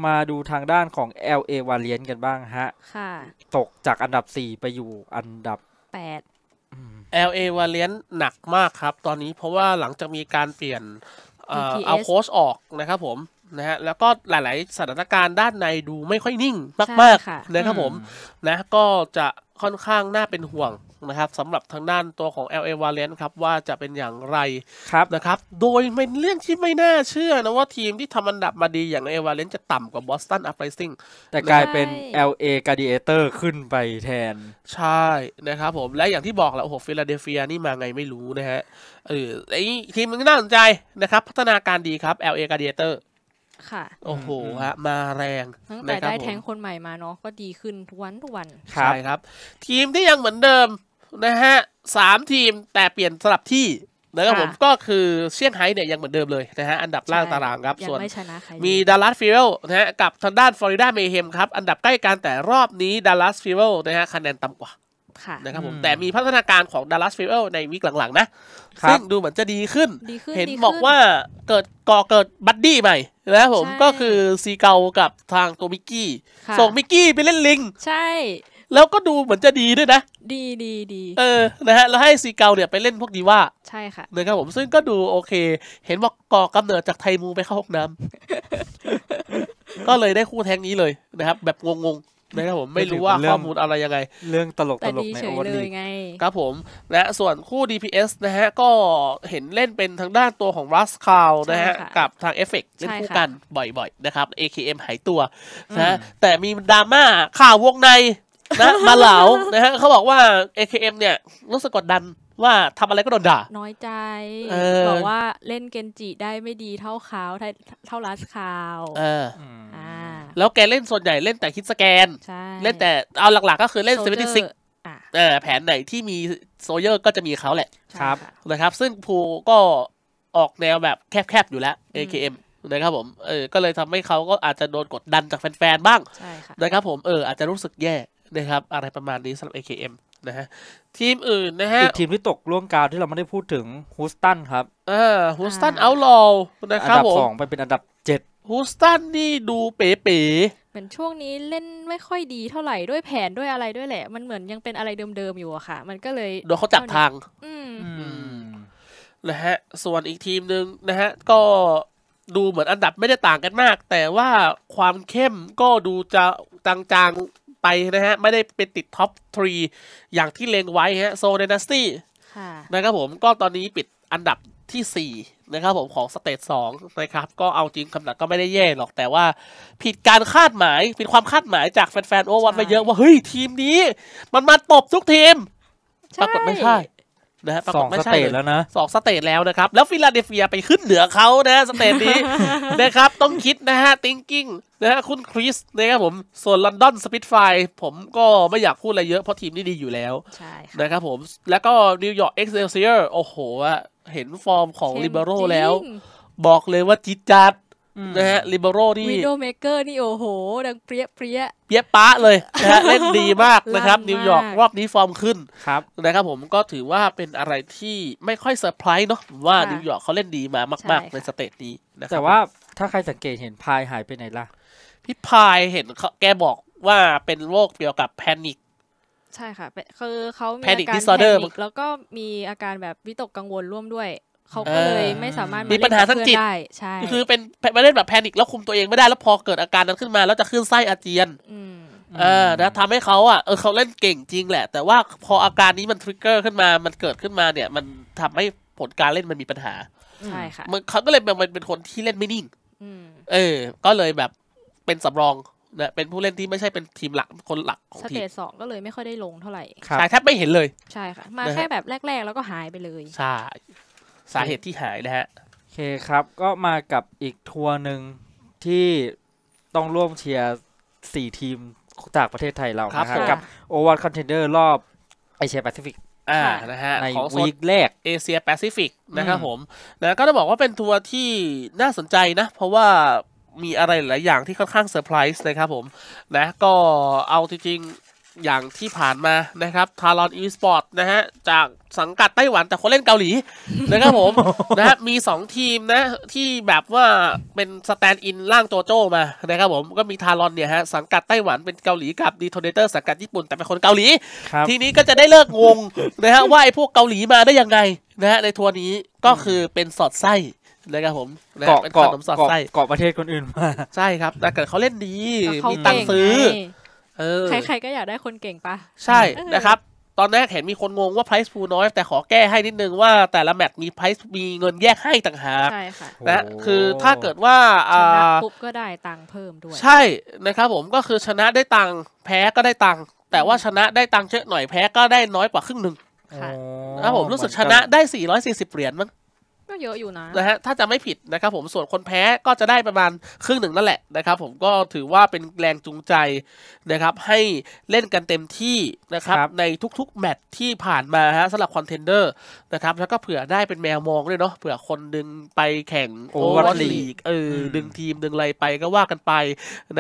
มาดูทางด้านของ LA v a เ i a n t กันบ้างฮะค่ะตกจากอันดับ 4 ไปอยู่อันดับ8 LA v a เ i a n t หนักมากครับ ตอนนี้เพราะว่าหลังจากมีการเปลี่ยน เอาโค้ชออกนะครับผมนะฮะแล้วก็หลาย ๆ สถานการณ์ด้านในดูไม่ค่อยนิ่งมากๆนะครับผมนะก็จะค่อนข้างน่าเป็นห่วงนะครับสำหรับทางด้านตัวของ LA v a l e n t ครับว่าจะเป็นอย่างไรครับนะครับ โดยเป็นเรื่องที่ไม่น่าเชื่อนะว่าทีมที่ทำอันดับมาดีอย่าง LA v a l e n t จะต่ำกว่า Boston Uprising แต่กลายเป็น LA Gladiator ขึ้นไปแทนใช่นะครับผมและอย่างที่บอกแล้วโอ้โหฟิลาเดลเฟียนี่มาไงไม่รู้นะฮะเออไอทีมมันน่าสนใจนะครับพัฒนาการดีครับ LA Gladiator ค่ะโอ้โหฮะมาแรงตั้งแต่ได้แทงคนใหม่มาเนาะก็ดีขึ้นทุกวันทุกวันใช่ครับทีมที่ยังเหมือนเดิมนะฮะสามทีมแต่เปลี่ยนสลับที่นะครับผมก็คือเซี่ยงไฮ้เนี่ยยังเหมือนเดิมเลยนะฮะอันดับล่างตารางครับส่วนมีดัลลัสฟิวเวลนะฮะกับทางด้านฟลอริดาเมเฮมครับอันดับใกล้กันแต่รอบนี้ดัลลัสฟิวเวลนะฮะคะแนนต่ำกว่านะครับผมแต่มีพัฒนาการของดัลลัสฟิลในวิกหลัง ๆ นะซึ่งดูเหมือนจะดีขึ้นเห็นบอกว่าเกิดก่อเกิดบัดดี้ใหม่นะผมก็คือ ซีเกากับทางตัวมิกกี้ ส่งมิกกี้ไปเล่นลิง ใช่ แล้วก็ดูเหมือนจะดีด้วยนะ ดีดีดีเออนะฮะแล้วให้ซีเกาเนี่ยไปเล่นพวกดีว่าใช่ ค่ะนะครับผมซึ่งก็ดูโอเค เห็นว่าก่อกำเนิดจากไทมูไปเข้าห้องน้ำก็เลยได้คู่แท้งนี้เลยนะครับแบบงงนะครับผมไม่รู้ว่าข้อมูลอะไรยังไง เรื่องตลกตลกในโอเวอร์ลีครับผม และส่วนคู่ DPS นะฮะก็เห็นเล่นเป็นทางด้านตัวของรัสคาวนะฮะกับทางเอฟเฟกต์เล่นคู่กันบ่อยๆนะครับ AKM หายตัวนะแต่มีดราม่าข่าววงใน นะมาเหลานะฮะเขาบอกว่า AKM เนี่ยรู้สึกกดดันว่าทำอะไรก็โดนด่าน้อยใจบอกว่าเล่นเกนจิได้ไม่ดีเท่าเขาเท่ารัสคาวเอ่าแล้วแกเล่นส่วนใหญ่เล่นแต่คิดสแกน เล่นแต่เอาหลัก ๆ ก็คือเล่นเซเวนตี้ซิกต่แผนไหนที่มีโซเยอร์ก็จะมีเขาแหละครับนะครับ ซึ่งภูก็ออกแนวแบบแคบๆ อยู่แล้ว AKM นะครับผมเออก็เลยทำให้เขาก็อาจจะโดนกดดันจากแฟนๆ บ้างะนะครับผมเอออาจจะรู้สึกแย่นะครับอะไรประมาณนี้สำหรับ AKM นะฮะทีมอื่นนะฮะอีกทีมที่ตกล่วงกาวที่เราไม่ได้พูดถึงฮูสตันครับออฮูสตันเอาลอนะครับผมอันดับสองไปเป็นอันดับเจ็ดฮูสตันนี่ดูเป๋ๆเหมือนช่วงนี้เล่นไม่ค่อยดีเท่าไหร่ด้วยแผนด้วยอะไรด้วยแหละมันเหมือนยังเป็นอะไรเดิม ๆ อยู่อะค่ะ มันก็เลยโดนเขาจับทางนะฮะ ส่วนอีกทีมหนึ่งนะฮะก็ดูเหมือนอันดับไม่ได้ต่างกันมาก แต่ว่าความเข้มก็ดูจะจางๆไปนะฮะไม่ได้เป็นติดท็อปทรีอย่างที่เลงไว้ฮะโซเดนัสตี้นะครับผมก็ตอนนี้ปิดอันดับที่ 4 นะครับผมของสเตจ2นะครับ ก็เอาจริงคำนักก็ไม่ได้แย่หรอกแต่ว่าผิดการคาดหมายผิดความคาดหมายจากแฟนๆโอวันไปเยอะว่าเฮ้ยทีมนี้ มันมาตบทุกทีมปรากฏไม่ใช่นะฮะสองสเตมแล้วนะสองสเตทแล้วนะครับ แล้วฟิลาเดลเฟียไปขึ้นเหนือเขานะสเตทนี้ นะครับ ต้องคิดนะฮะทิงกิ้งนะฮะคุณคริสนะครับผมส่วนลอนดอนสปิทไฟผมก็ไม่อยากพูดอะไรเยอะเพราะทีมนี้ดีอยู่แล้วนะครับผมแล้วก็นิวยอร์กเอ็กเซลเซียร์โอ้โห เห็นฟอร์มของลิเบโรแล้ว บอกเลยว่าจิตจัดนะฮะลิเบโรนี่วินโดเมเกอร์นี่ โอ้โห ดังเปรี้ยเปรี้ยเปรี้ยป้าเลยนะฮะเล่นดีมากนะครับนิวยอร์กรอบนี้ฟอร์มขึ้นครับนะครับผมก็ถือว่าเป็นอะไรที่ไม่ค่อยเซอร์ไพรส์เนาะว่า นิวยอร์กเขาเล่นดีมามากๆ ในสเตจนี้นะครับแต่ว่าถ้าใครสังเกตเห็นพายหายไปไหนล่ะ พี่พายเห็นแกบอกว่าเป็นโรคเกี่ยวกับแพนิคใช่ค่ะคือเขามีอาการแพนิคแล้วก็มีอาการแบบวิตกกังวลร่วมด้วยเขาก็เลยไม่สามารถมีปัญหาทางจิตได้ ใช่ คือเป็นไปเล่นแบบแพนิค แล้วคุมตัวเองไม่ได้แล้วพอเกิดอาการนั้นขึ้นมา แล้วจะขึ้นไส้อาเจียนเออนะทำให้เขาอ่ะ เออเขาเล่นเก่งจริงแหละ แต่ว่าพออาการนี้มันทริกเกอร์ขึ้นมา มันเกิดขึ้นมาเนี่ย มันทำให้ผลการเล่นมันมีปัญหา ใช่ค่ะมันเขาก็เลยมันเป็นคนที่เล่นไม่นิ่งเออ ก็เลยแบบเป็นสำรองนะ เป็นผู้เล่นที่ไม่ใช่เป็นทีมหลักคนหลักของทีมสเตจสองก็เลยไม่ค่อยได้ลงเท่าไหร่ใช่แทบไม่เห็นเลย ใช่ค่ะ มาแค่แบบแรกๆแล้วก็หายไปเลยใช่สาเหตุที่หายนะฮะโอเคครับก็มากับอีกทัวร์หนึ่งที่ต้องร่วมเชียร์สี่ทีมจากประเทศไทยเรานะครัะบกับโอวัลคอนเทนเดอร์รอบเอเชียแปซิฟิก อ่า นะฮะในวีคแรกเอเชียแปซิฟิกนะครับผมนะก็ต้องบอกว่าเป็นทัวร์ที่น่าสนใจนะ เพราะว่ามีอะไรหลายอย่างที่ค่อนข้างเซอร์ไพรส์นะครับผม นะ ก็เอาจริงอย่างที่ผ่านมานะครับทารอนอีสปอร์ตนะฮะจากสังกัดไต้หวันแต่คนเล่นเกาหลีนะครับผมนะฮะมี 2 ทีมนะที่แบบว่าเป็นสแตนด์อินล่างโจโจมานะครับผมก็มีทารอนเนี่ยฮะสังกัดไต้หวันเป็นเกาหลีกับดีโทเนเตอร์สังกัดญี่ปุ่นแต่เป็นคนเกาหลี ทีนี้ก็จะได้เลิกงงนะฮะว่าไอ้พวกเกาหลีมาได้ยังไงนะฮะในทัวร์นี้ก็คือเป็นสอดไส้นะครับผมเกาะเกาะสอดไส้เกาะประเทศคนอื่นมาใช่ครับแต่เกิดเขาเล่นดีมีตังซื้อเออใครๆ ก็อยากได้คนเก่งปะ ใช่ นะครับตอนแรกเห็นมีคนงงว่าไพรส์ฟูลน้อยแต่ขอแก้ให้นิดนึงว่าแต่ละแมตช์มีไพรส์มีเงินแยกให้ต่างหากใช่ค่ะนะคือถ้าเกิดว่าชนะปุ๊บก็ได้ตังค์เพิ่มด้วยใช่นะครับผมก็คือชนะได้ตังค์แพ้ก็ได้ตังค์แต่ว่าชนะได้ตังค์เยอะหน่อยแพ้ก็ได้น้อยกว่าครึ่งหนึ่งครับผมรู้สึกชนะได้ 440เหรียญมั้งก็เยอะอยู่นะนะฮะถ้าจะไม่ผิดนะครับ ผมส่วนคนแพ้ก็จะได้ประมาณครึ่งหนึ่งนั่นแหละนะครับ ผมก็ถือว่าเป็นแรงจูงใจนะครับ ให้เล่นกันเต็มที่นะครับในทุก ๆแมตช์ที่ผ่านมาฮะสำหรับคอนเทนเดอร์นะครับแล้วก็เผื่อได้เป็นแมวมองด้วยเนาะเผื่อคนดึงไปแข่งโอเวอร์ลีกเออดึงทีมดึงอะไรไปก็ว่ากันไป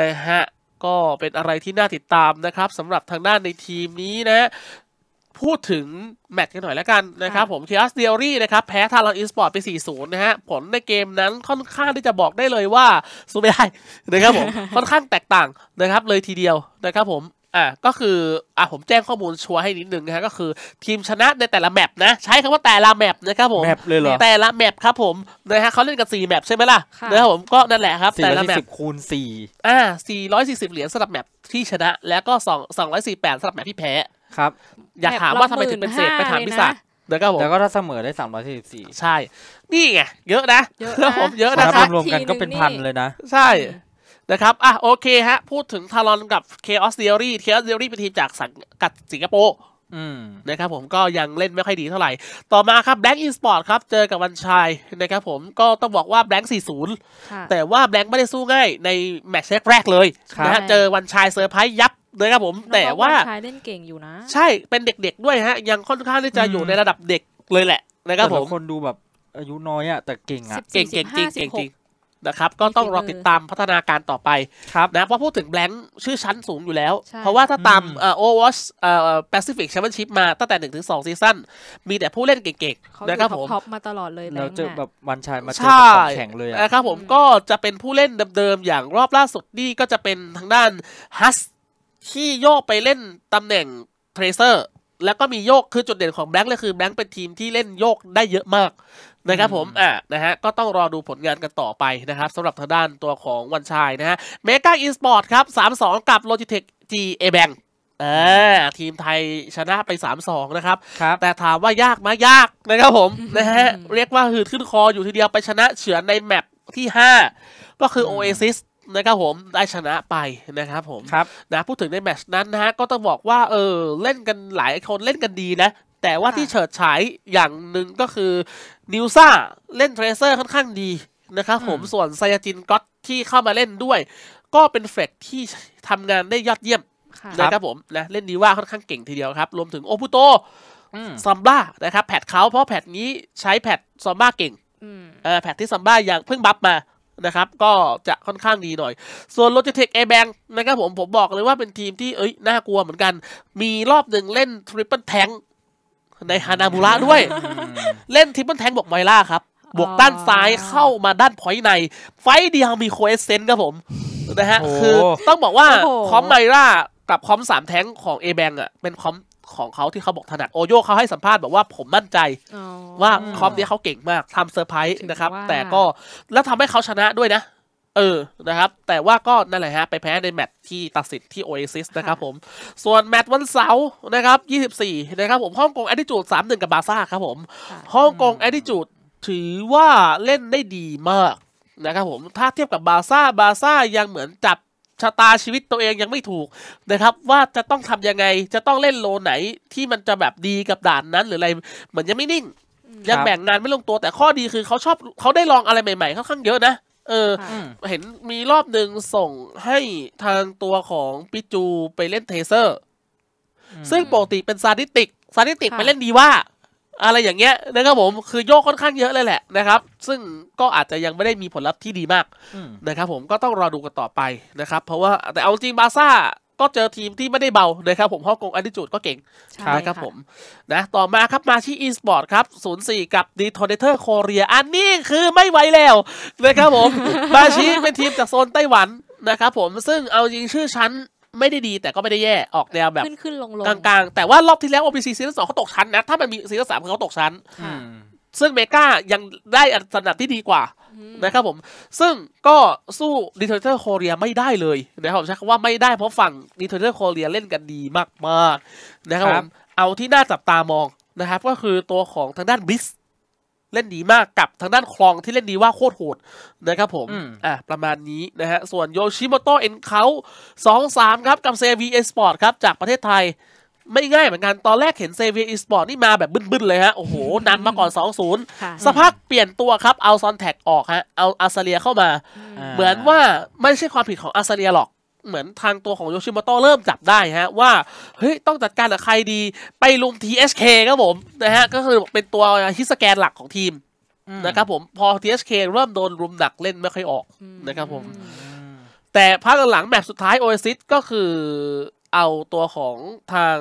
นะฮะก็เป็นอะไรที่น่าติดตามนะครับสำหรับทางด้านในทีมนี้นะพูดถึงแมตช์กันหน่อยแล้วกัน นะครับผมเคียสเดียรี่นะครับแพ้ทารอนอินสปอร์ตไป 4-0 นะฮะผลในเกมนั้นค่อนข้างที่จะบอกได้เลยว่าสู้ไม่ได้นะครับผมค่อนข้างแตกต่างนะครับเลยทีเดียวนะครับผมอ่ะก็คืออ่ะผมแจ้งข้อมูลชัวร์ให้นิดนึงนะฮะก็คือ ทีมชนะในแต่ละแมปนะ ใช้คำว่าแต่ละแมปนะครับผมแมปเลยเหรอแต่ละแมปครับผมนะฮะเขาเล่นกัน 4 แมปใช่ไหมล่ะนะครับผมก็นั่นแหละครับแต่ละแมปคูณ4อ่า440 เหรียญสำหรับแมปที่ชนะ แล้วก็ 2 248สำหรับแมปที่แพ้ครับอยากถามว่าทำไมถึงเป็นเศษไปถามพิศักดิ์ยวก็ผมแล้วก็ถ้าเสมอได้สามร้อยสี่สี่ใช่ นี่ไงเยอะนะแล้วผมเยอะนะครับรวมกันก็เป็นพันเลยนะใช่นะครับ อ่ะโอเคฮะพูดถึงทารอนกับเควอสเดียรี่เค h อสเดียรี่เป็นทีมจากสังกัดสิงคโปร์นะครับผมก็ยังเล่นไม่ค่อยดีเท่าไหร่ ต่อมาครับแบ็กอินสปอร์ตครับ เจอกับวันชายนะครับผมก็ต้องบอกว่าแบกสี่ศูนย์แต่ว่าแบล็กไม่ได้สู้ง่ายในแมตช์แรกเลยนะฮะเจอวันชายเซอร์ไพรส์ยับนะครับผมแต่ว่าช้เล่นเก่งอยู่นะ ใช่เป็นเด็กๆด้วยฮะ ยังค่อนข้างที่จะอยู่ในระดับเด็กเลยแหละนะครับผมคนดูแบบอายุน้อยอะแต่เก่งอะเก่งเก่งจริงเก่งจริงนะครับ ก็ต้องรอติดตามพัฒนาการต่อไป นะเพราะพูดถึงแบงค์ชื่อชั้นสูงอยู่แล้ว เพราะว่าถ้าตามโอเวอร์ชแปซิฟิกแชมเปี้ยนชิพมาตั้งแต่1นถึงสซีซั่นมีแต่ผู้เล่นเก่งๆนะครับผมท็อปมาตลอดเลยแล้วเจอแบบวันชายมาเจอแข่งเลยนะครับผมก็จะเป็นผู้เล่นเดิมๆอย่างรอบล่าสุดนี่ก็จะเป็นทางด้านฮัสที่โยกไปเล่นตำแหน่งเทรเซอร์แล้วก็มีโยกคือจุดเด่นของแบงค์เลยคือแบงค์เป็นทีมที่เล่นโยกได้เยอะมากนะครับผมอ่ะนะฮะก็ต้องรอดูผลงานกันต่อไปนะครับสำหรับทางด้านตัวของวันชายนะฮะเมกาอินสปอร์ตครับ 3-2 กับโลจิเทคจีเอแบงออทีมไทยชนะไป 3-2 นะครับรบแต่ถามว่ายากไหมยากนะครับผมนะฮะเรียกว่าหืดขึ้นคออยู่ทีเดียวไปชนะเฉือนในแมปที่5 ก็คือ Oasis นะครับผมได้ชนะไปนะครับผมครับนะพูดถึงในแมชนั้นนะฮะก็ต้องบอกว่าเออเล่นกันหลายคนเล่นกันดีนะ แต่ว่าที่เฉิดฉายอย่างหนึ่งก็คือนิวซ่าเล่นเทรเซอร์ค่อนข้างดีนะครับผมส่วนไซยาจินก็ที่เข้ามาเล่นด้วย ก็เป็นเฟกที่ทำงานได้ยอดเยี่ยมนะครับผมนะเล่นดีว่าค่อนข้างเก่งทีเดียวครับ รวมถึงโอปุโตซัมบ้านะครับแพทเขาเพราะแพทนี้ใช้แพทซัมบ้าเก่งแพทที่ซัมบ้าอย่างเพิ่งบัฟมานะครับก็จะค่อนข้างดีหน่อย ส่วน Logitech a b a n ์นะครับผมผมบอกเลยว่าเป็นทีมที่เอ้ยน่ากลัวเหมือนกัน มีรอบหนึ่งเล่น Triple t a n งในฮานามุระด้วย เล่น Triple t a n งบวกไมล่าครับ บวกด้านซ้ายเข้ามาด้านพอยใน ไฟเดียวมีโคเอเซนต์ครับผมนะฮะคือต้องบอกว่าคอมไมล่ากับคอมสามแท้งของ a อแบงอ่ะเป็นคอมของเขาที่เขาบอกถนัดโอโย่เขาให้สัมภาษณ์ บอกว่าผมมั่นใจ ว่าคอมนี้เขาเก่งมากทำเซอร์ไพรส์นะครับ แต่ก็แล้วทำให้เขาชนะด้วยนะ เออนะครับ แต่ว่าก็นั่นแหละฮะไปแพ้ในแมตช์ที่ตัดสินที่โอเอซิสนะครับผมส่วนแมตช์วันเสาร์นะครับ 24 นะครับผมฮ่องกงแอดดิจูด 3-1 กับบาซ่าครับผมฮ่องกงแอดดิจูดถือว่าเล่นได้ดีมากนะครับ ผมถ้าเทียบกับบาซ่าบาซ่ายังเหมือนจับชะตาชีวิตตัวเองยังไม่ถูกนะครับ ว่าจะต้องทํำยังไงจะต้องเล่นโลไหนที่มันจะแบบดีกับด่านนั้นหรืออะไร เหมือนยังไม่นิ่ง ยังแบ่งงานไม่ลงตัวแต่ข้อดีคือเขาชอบเขาได้ลองอะไรใหม่ๆค่อนข้างเยอะนะเออเห็นมีรอบหนึ่งส่งให้ทางตัวของปิจูไปเล่นเทเซอร์ ซึ่งปกติเป็นซาดิสติกซาดิสติกไปเล่นดีว่าอะไรอย่างเงี้ยนะครับผม คือโยกค่อนข้างเยอะเลยแหละนะครับ ซึ่งก็อาจจะยังไม่ได้มีผลลัพธ์ที่ดีมากนะครับผมก็ต้องรอดูกันต่อไปนะครับ เพราะว่าแต่เอาจริงบาซ่าก็เจอทีมที่ไม่ได้เบานะครับผมฮ่องกงอันดิจูดก็เก่งนะครับผม นะต่อมาครับมาที่อีสปอร์ตครับ 04 กับดีทอนเนเตอร์โคเรียอันนี้คือไม่ไหวแล้วนะครับผมมาชีเป็นทีมจากโซนไต้หวันนะครับผมซึ่งเอาจริงชื่อชั้นไม่ได้ดีแต่ก็ไม่ได้แย่ออกแนวแบบ ขึ้นขึ้นลงลงกลางๆแต่ว่ารอบที่แล้ว OPC ซีซั่นสองเขาตกชั้นนะ ถ้ามันมีซีซั่นสามเขาตกชั้นซึ่งเมกายังได้อันดับที่ดีกว่านะครับผมซึ่งก็สู้ดีเทอร์เตอร์โคเรียไม่ได้เลยนะครับใช้คำว่าไม่ได้ เพราะฝั่งดีเทอร์เตอร์โคเรียเล่นกันดีมากๆนะครับผมเอาที่น่าจับตามอง นะครับ ก็คือตัวของทางด้านบิสเล่นดีมากกับทางด้านคลองที่เล่นดีว่าโคตรโหดนะครับผมอ่ะประมาณนี้นะฮะส่วนโยชิโมโตะเอ็นเขาสองสามครับ กับเซวีเอสปอร์ตครับ จากประเทศไทย ไม่ง่ายเหมือนกันตอนแรกเห็นเซเวียอสปอร์ตนี่มาแบบบึ้นๆเลยฮะโอ้โหนันมาก่อนสองศูนย์สักพักเปลี่ยนตัวครับเอาซอนแท็กออกฮะเอาอาซาเลียเข้ามา เหมือนว่าไม่ใช่ความผิดของอาซาเลียหรอกเหมือนทางตัวของโยชิมโตเริ่มจับได้ฮะว่าเฮ้ยต้องจัดการกับใครดีไปลุม TSK ครับผมนะฮะก็คือเป็นตัวฮิสแกนหลักของทีมนะครับผมพอ TSK เริ่มโดนรุมหนักเล่นไม่ค่อยออกนะครับผมแต่ภาคหลังแบบสุดท้ายโอซิสก็คือเอาตัวของทาง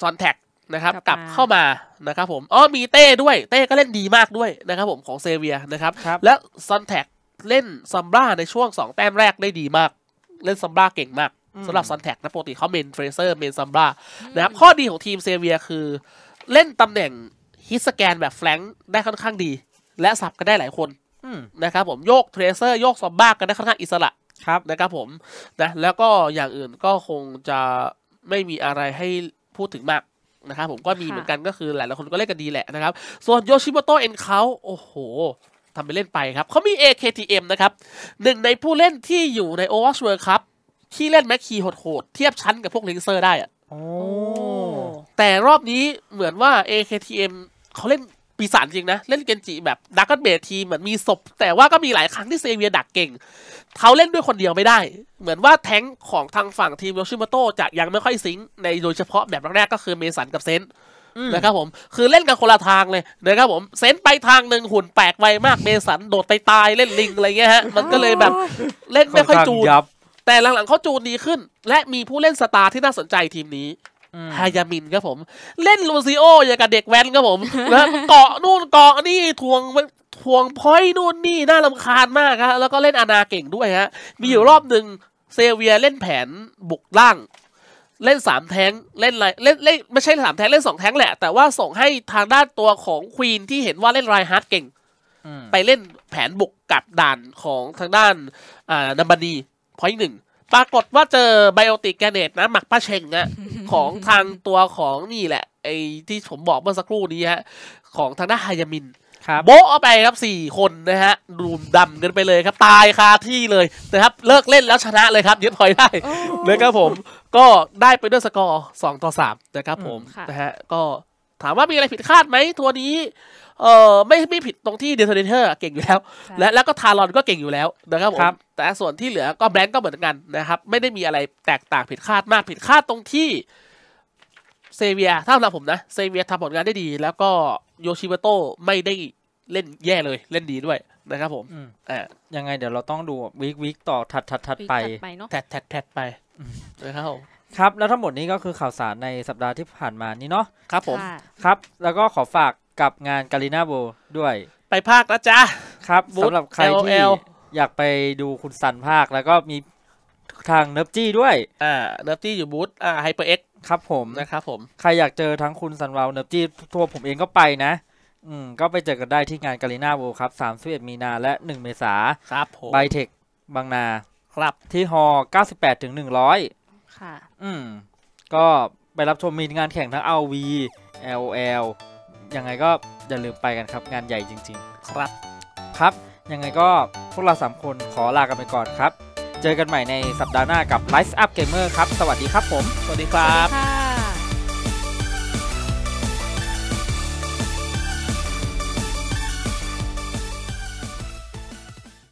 ซอนแท็กนะครับกลับเข้ามานะครับผมอ๋อมีเต้ด้วย เต้ก็เล่นดีมากด้วยนะครับผมของเซเวียนะครับและซอนแท็กเล่นซัมบ้าในช่วง 2 แต้มแรกได้ดีมากเล่นซัมบ้าเก่งมากสำหรับซันแท็กนะปกติเขาเมนเฟรเซอร์เมนซัมบ้านะครับ ข้อดีของทีมเซเวียคือ เล่นตำแหน่งฮิตสแกนแบบแฟลงได้ค่อนข้างดี และสับกันได้หลายคนนะครับ ผมโยกเทรเซอร์โยกซัมบ้ากันได้ค่อนข้างอิสระครับนะครับผมนะแล้วก็อย่างอื่นก็คงจะไม่มีอะไรให้พูดถึงมากนะครับ ผมก็มีเหมือนกันก็คือหลาย ๆ คนก็เล่นกันดีแหละนะครับ ส่วนโยชิโมโตะเอ็นเขาโอ้โหทำไปเล่นไปครับ เขามี AKTM นะครับ หนึ่งในผู้เล่นที่อยู่ใน Overwatch World ครับ ที่เล่นแม็กคีโหดๆ เทียบชั้นกับพวกลิงเซอร์ได้อะแต่รอบนี้เหมือนว่า AKTM เขาเล่นปีศาจจริงนะ เล่นเกนจิแบบดักกัเบททีเหมือนมีศพ แต่ว่าก็มีหลายครั้งที่เซเวียดักเก่งเขาเล่นด้วยคนเดียวไม่ได้ เหมือนว่าแท้งของทางฝั่งทีมโยชิมโตะจะยังไม่ค่อยซิงในโดยเฉพาะแบบแรกๆ ก็คือเมสันกับเซนนะครับผมคือเล่นกันคนละทางเลยนะครับผมเซนไปทางหนึ่งหุ่นแปลกไวมากเมสันโดดไปตายเล่นลิงอะไรเงี้ยฮะมันก็เลยแบบเล่นไม่ค่อยจูนแต่หลังๆเขาจูนดีขึ้น และมีผู้เล่นสตาร์ที่น่าสนใจทีมนี้ ฮายามินครับผมเล่นลูซิโออย่างกับเด็กแว้นครับผมนะเกาะนู่นเกาะนี่ทวงทวงพอยนู่นนี่น่าลำคาญมากครับแล้วก็เล่นอาณาเก่งด้วยฮะ มีอยู่รอบหนึ่งเซเวียเล่นแผนบุกล่างเล่นสามแท้งเล่นไรเล่นเล่นไม่ใช่สามแท้งเล่นสองแท้งแหละแต่ว่าส่งให้ทางด้านตัวของควีนที่เห็นว่าเล่นไรฮาร์ดเก่ง ไปเล่นแผนบุกกับด่านของทางด้านอ่านัมบานีพอยต์หนึ่งปรากฏว่าเจอไบโอติกแกเนตนะหมักป้าเชงอะของทางตัวของนี่แหละไอ้ที่ผมบอกเมื่อสักครู่นี้ฮะของทางด้านฮยามินบโบะเอาไปครับ4คนนะฮะรูมดำกันไปเลยครับตายคาที่เลยนะครับเลิกเล่นแล้วชนะเลยครับยึดพอยได้เลยครับผม ก็ได้ไปด้วยสกอร์ 2 ต่อ 3 นะครับผมนะฮะก็ถามว่ามีอะไรผิดคาดไหมตัวนี้ เออไม่ไม่ผิดตรงที่เดนเทเทอร์เก่งอยู่แล้ว และแล้วก็ทารอนก็เก่งอยู่แล้ว นะครับผมแต่ส่วนที่เหลือก็แบงน์ก็เหมือนกันนะครับไม่ได้มีอะไรแตกต่างผิดคาดมากผิดคาดตรงที่เซเวีย ถ้าเราผมนะเซเวียทำผลงานได้ดีแล้วก็โยชิเบโตไม่ได้เล่นแย่เลยเล่นดีด้วยนะครับผมอ่ายังไงเดี๋ยวเราต้องดูวิกวิกต่อถัดถัดถัดไปถัดถัดถัดไปนะครับครับแล้วทั้งหมดนี้ก็คือข่าวสารในสัปดาห์ที่ผ่านมานี้เนาะครับผมครับ แล้วก็ขอฝากกับงานการีนาโบด้วย ไปภาคแล้วจ้าครับสำหรับใครที่อยากไปดูคุณสันภาคแล้วก็มีทางเนิร์ฟจี้ด้วย อ่าเนิร์ฟจี้อยู่บูธ อ่าไฮเปอร์เอ็กครับผมนะครับผม ใครอยากเจอทั้งคุณสันวาวเนิร์ฟจี้ทัวผมเองก็ไปนะ อืม ก็ไปเจอกันได้ที่งานกาลิน่าโวครับสามสิบเอ็ดมีนา และหนึ่งเมษาครับผมไบเทคบางนา ครับ ที่ฮอเก้าสิบแปดถึงหนึ่งร้อยค่ะ อืมก็ไปรับชมมีงานแข่งทั้งเอาวีเอลเอลยังไงก็อย่าลืมไปกันครับ งานใหญ่จริงๆ ครับ ครับ ยังไงก็พวกเราสามคนขอลากันไปก่อนครับเจอกันใหม่ในสัปดาห์หน้ากับ Life Up Gamer ครับ สวัสดีครับผม สวัสดีครับ